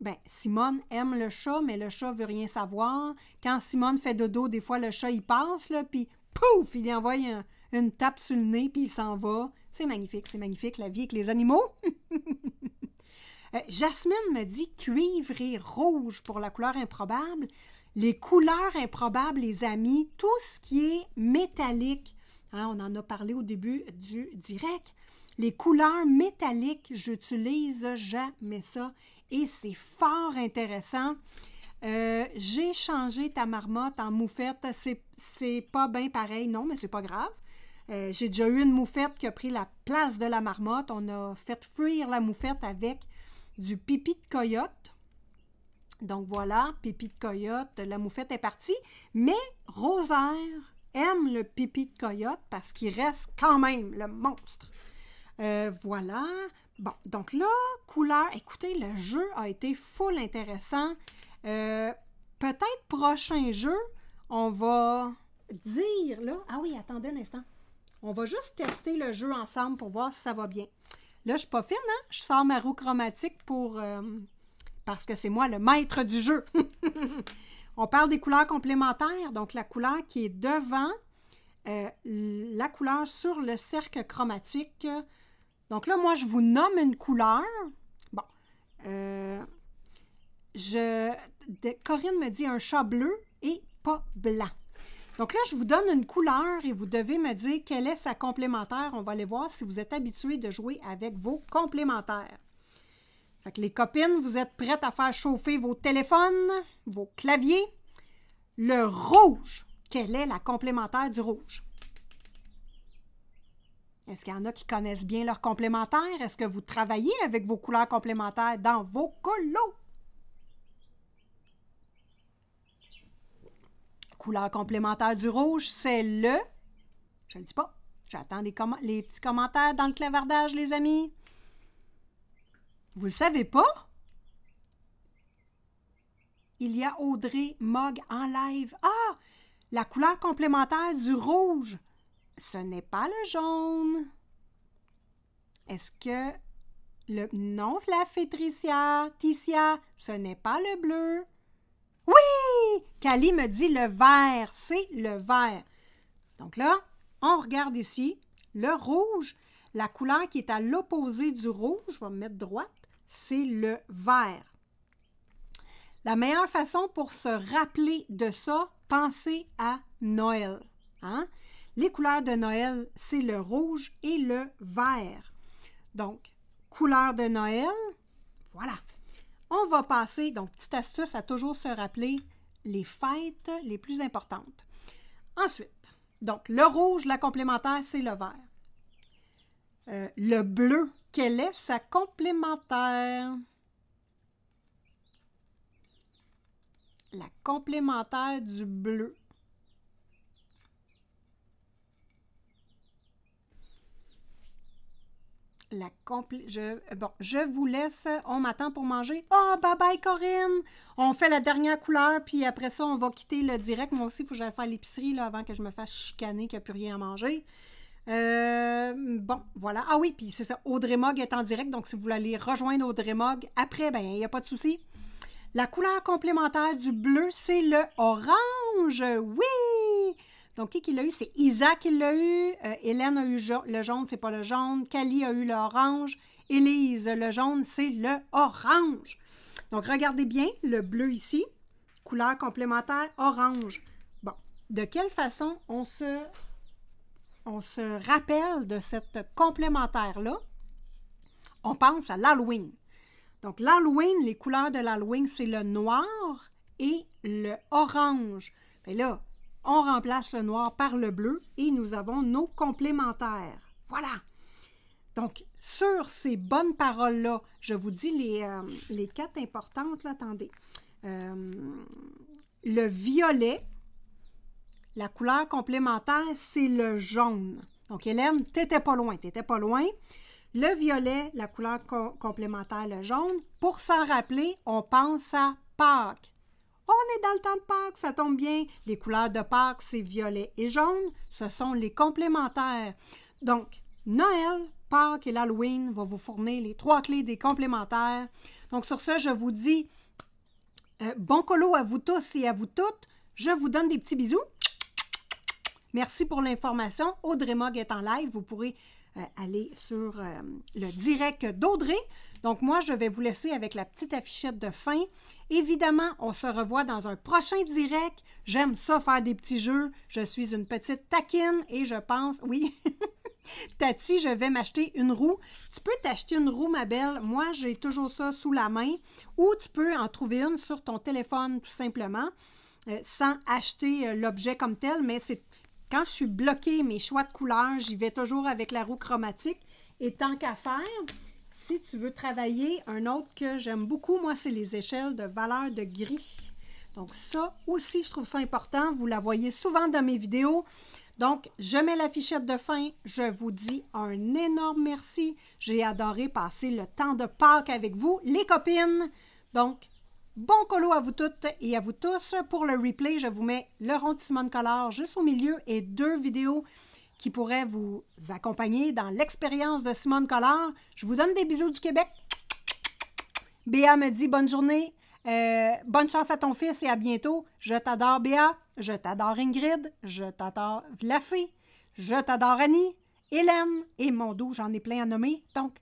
ben, Simone aime le chat, mais le chat veut rien savoir. Quand Simone fait dodo, des fois, le chat, il passe, là, puis pouf, il lui envoie une tape sur le nez, puis il s'en va. C'est magnifique, c'est magnifique, la vie avec les animaux. *laughs* Euh, Jasmine me dit cuivre et rouge pour la couleur improbable. Les couleurs improbables, les amis, tout ce qui est métallique. Hein, on en a parlé au début du direct. Les couleurs métalliques, j'utilise jamais ça et c'est fort intéressant. Euh, j'ai changé ta marmotte en moufette. C'est pas bien pareil, non, mais c'est pas grave. Euh, j'ai déjà eu une moufette qui a pris la place de la marmotte. On a fait fuir la moufette avec du pipi de coyote. Donc voilà, pipi de coyote, la moufette est partie. Mais Rosaire aime le pipi de coyote parce qu'il reste quand même le monstre. Euh, voilà. Bon, donc là, couleur, écoutez, le jeu a été full intéressant. Euh, peut-être prochain jeu, on va dire là. Ah oui, attendez un instant. On va juste tester le jeu ensemble pour voir si ça va bien. Là, je suis pas fine, hein? Je sors ma roue chromatique pour. Euh, parce que c'est moi le maître du jeu. *laughs* on parle des couleurs complémentaires, donc la couleur qui est devant, euh, la couleur sur le cercle chromatique. Donc là, moi, je vous nomme une couleur. Bon. Euh, je, Corinne me dit un chat bleu et pas blanc. Donc là, je vous donne une couleur et vous devez me dire quelle est sa complémentaire. On va aller voir si vous êtes habitué de jouer avec vos complémentaires. Fait que les copines, vous êtes prêtes à faire chauffer vos téléphones, vos claviers. Le rouge, quelle est la complémentaire du rouge? Est-ce qu'il y en a qui connaissent bien leurs complémentaires? Est-ce que vous travaillez avec vos couleurs complémentaires dans vos colos? Couleur complémentaire du rouge, c'est le... Je ne le dis pas. J'attends les, petits commentaires dans le clavardage, les amis. Vous le savez pas? Il y a Audrey Mog en live. Ah! La couleur complémentaire du rouge, ce n'est pas le jaune. Est-ce que le non Fétricia, Ticia, ce n'est pas le bleu? Oui! Cali me dit le vert, c'est le vert. Donc là, on regarde ici le rouge, la couleur qui est à l'opposé du rouge, je vais me mettre droite, c'est le vert. La meilleure façon pour se rappeler de ça, pensez à Noël. Hein? Les couleurs de Noël, c'est le rouge et le vert. Donc, couleur de Noël, voilà. On va passer, donc petite astuce à toujours se rappeler les fêtes les plus importantes. Ensuite, donc le rouge, la complémentaire, c'est le vert. Euh, le bleu, quelle est sa complémentaire? La complémentaire du bleu, la je, euh, bon, je vous laisse. On m'attend pour manger. Ah, oh, bye bye, Corinne! On fait la dernière couleur, puis après ça, on va quitter le direct. Moi aussi, il faut que j'aille faire l'épicerie avant que je me fasse chicaner qu'il n'y a plus rien à manger. Euh, bon, voilà. Ah oui, puis c'est ça. Audrey Mog est en direct, donc si vous voulez aller rejoindre Audrey Mog après, ben il n'y a pas de souci. La couleur complémentaire du bleu, c'est le orange. Oui! Donc, qui, l'a eu? C'est Isaac qui l'a eu. Euh, Hélène a eu le jaune, c'est pas le jaune. Cali a eu l'orange. Élise, le jaune, c'est le orange. Donc, regardez bien le bleu ici, couleur complémentaire orange. Bon, de quelle façon on se, on se rappelle de cette complémentaire-là? On pense à l'Halloween. Donc, l'Halloween, les couleurs de l'Halloween, c'est le noir et le orange. Mais là, on remplace le noir par le bleu et nous avons nos complémentaires. Voilà. Donc, sur ces bonnes paroles-là, je vous dis les, euh, quatre importantes. Là, attendez. Euh, le violet, la couleur complémentaire, c'est le jaune. Donc, Hélène, t'étais pas loin, t'étais pas loin. Le violet, la couleur complémentaire, le jaune. Pour s'en rappeler, on pense à Pâques. On est dans le temps de Pâques, ça tombe bien. Les couleurs de Pâques, c'est violet et jaune. Ce sont les complémentaires. Donc, Noël, Pâques et l'Halloween vont vous fournir les trois clés des complémentaires. Donc, sur ce, je vous dis euh, bon colo à vous tous et à vous toutes. Je vous donne des petits bisous. Merci pour l'information. Audrey Mog est en live. Vous pourrez euh, aller sur euh, le direct d'Audrey. Donc moi, je vais vous laisser avec la petite affichette de fin. Évidemment, on se revoit dans un prochain direct. J'aime ça faire des petits jeux. Je suis une petite taquine et je pense, oui, *laughs* Tati, je vais m'acheter une roue. Tu peux t'acheter une roue, ma belle. Moi, j'ai toujours ça sous la main. Ou tu peux en trouver une sur ton téléphone, tout simplement, euh, sans acheter euh, l'objet comme tel. Mais c'est quand je suis bloquée, mes choix de couleurs, j'y vais toujours avec la roue chromatique. Et tant qu'à faire, si tu veux travailler, un autre que j'aime beaucoup, moi, c'est les échelles de valeur de gris. Donc ça aussi, je trouve ça important. Vous la voyez souvent dans mes vidéos. Donc, je mets la fichette de fin. Je vous dis un énorme merci. J'ai adoré passer le temps de Pâques avec vous, les copines. Donc, bon colo à vous toutes et à vous tous. Pour le replay, je vous mets le rond de Simone juste au milieu et deux vidéos qui pourrait vous accompagner dans l'expérience de Simone Collard. Je vous donne des bisous du Québec. Béa me dit bonne journée, euh, bonne chance à ton fils et à bientôt. Je t'adore Béa, je t'adore Ingrid, je t'adore fille, je t'adore Annie, Hélène et mon dos, j'en ai plein à nommer. Donc,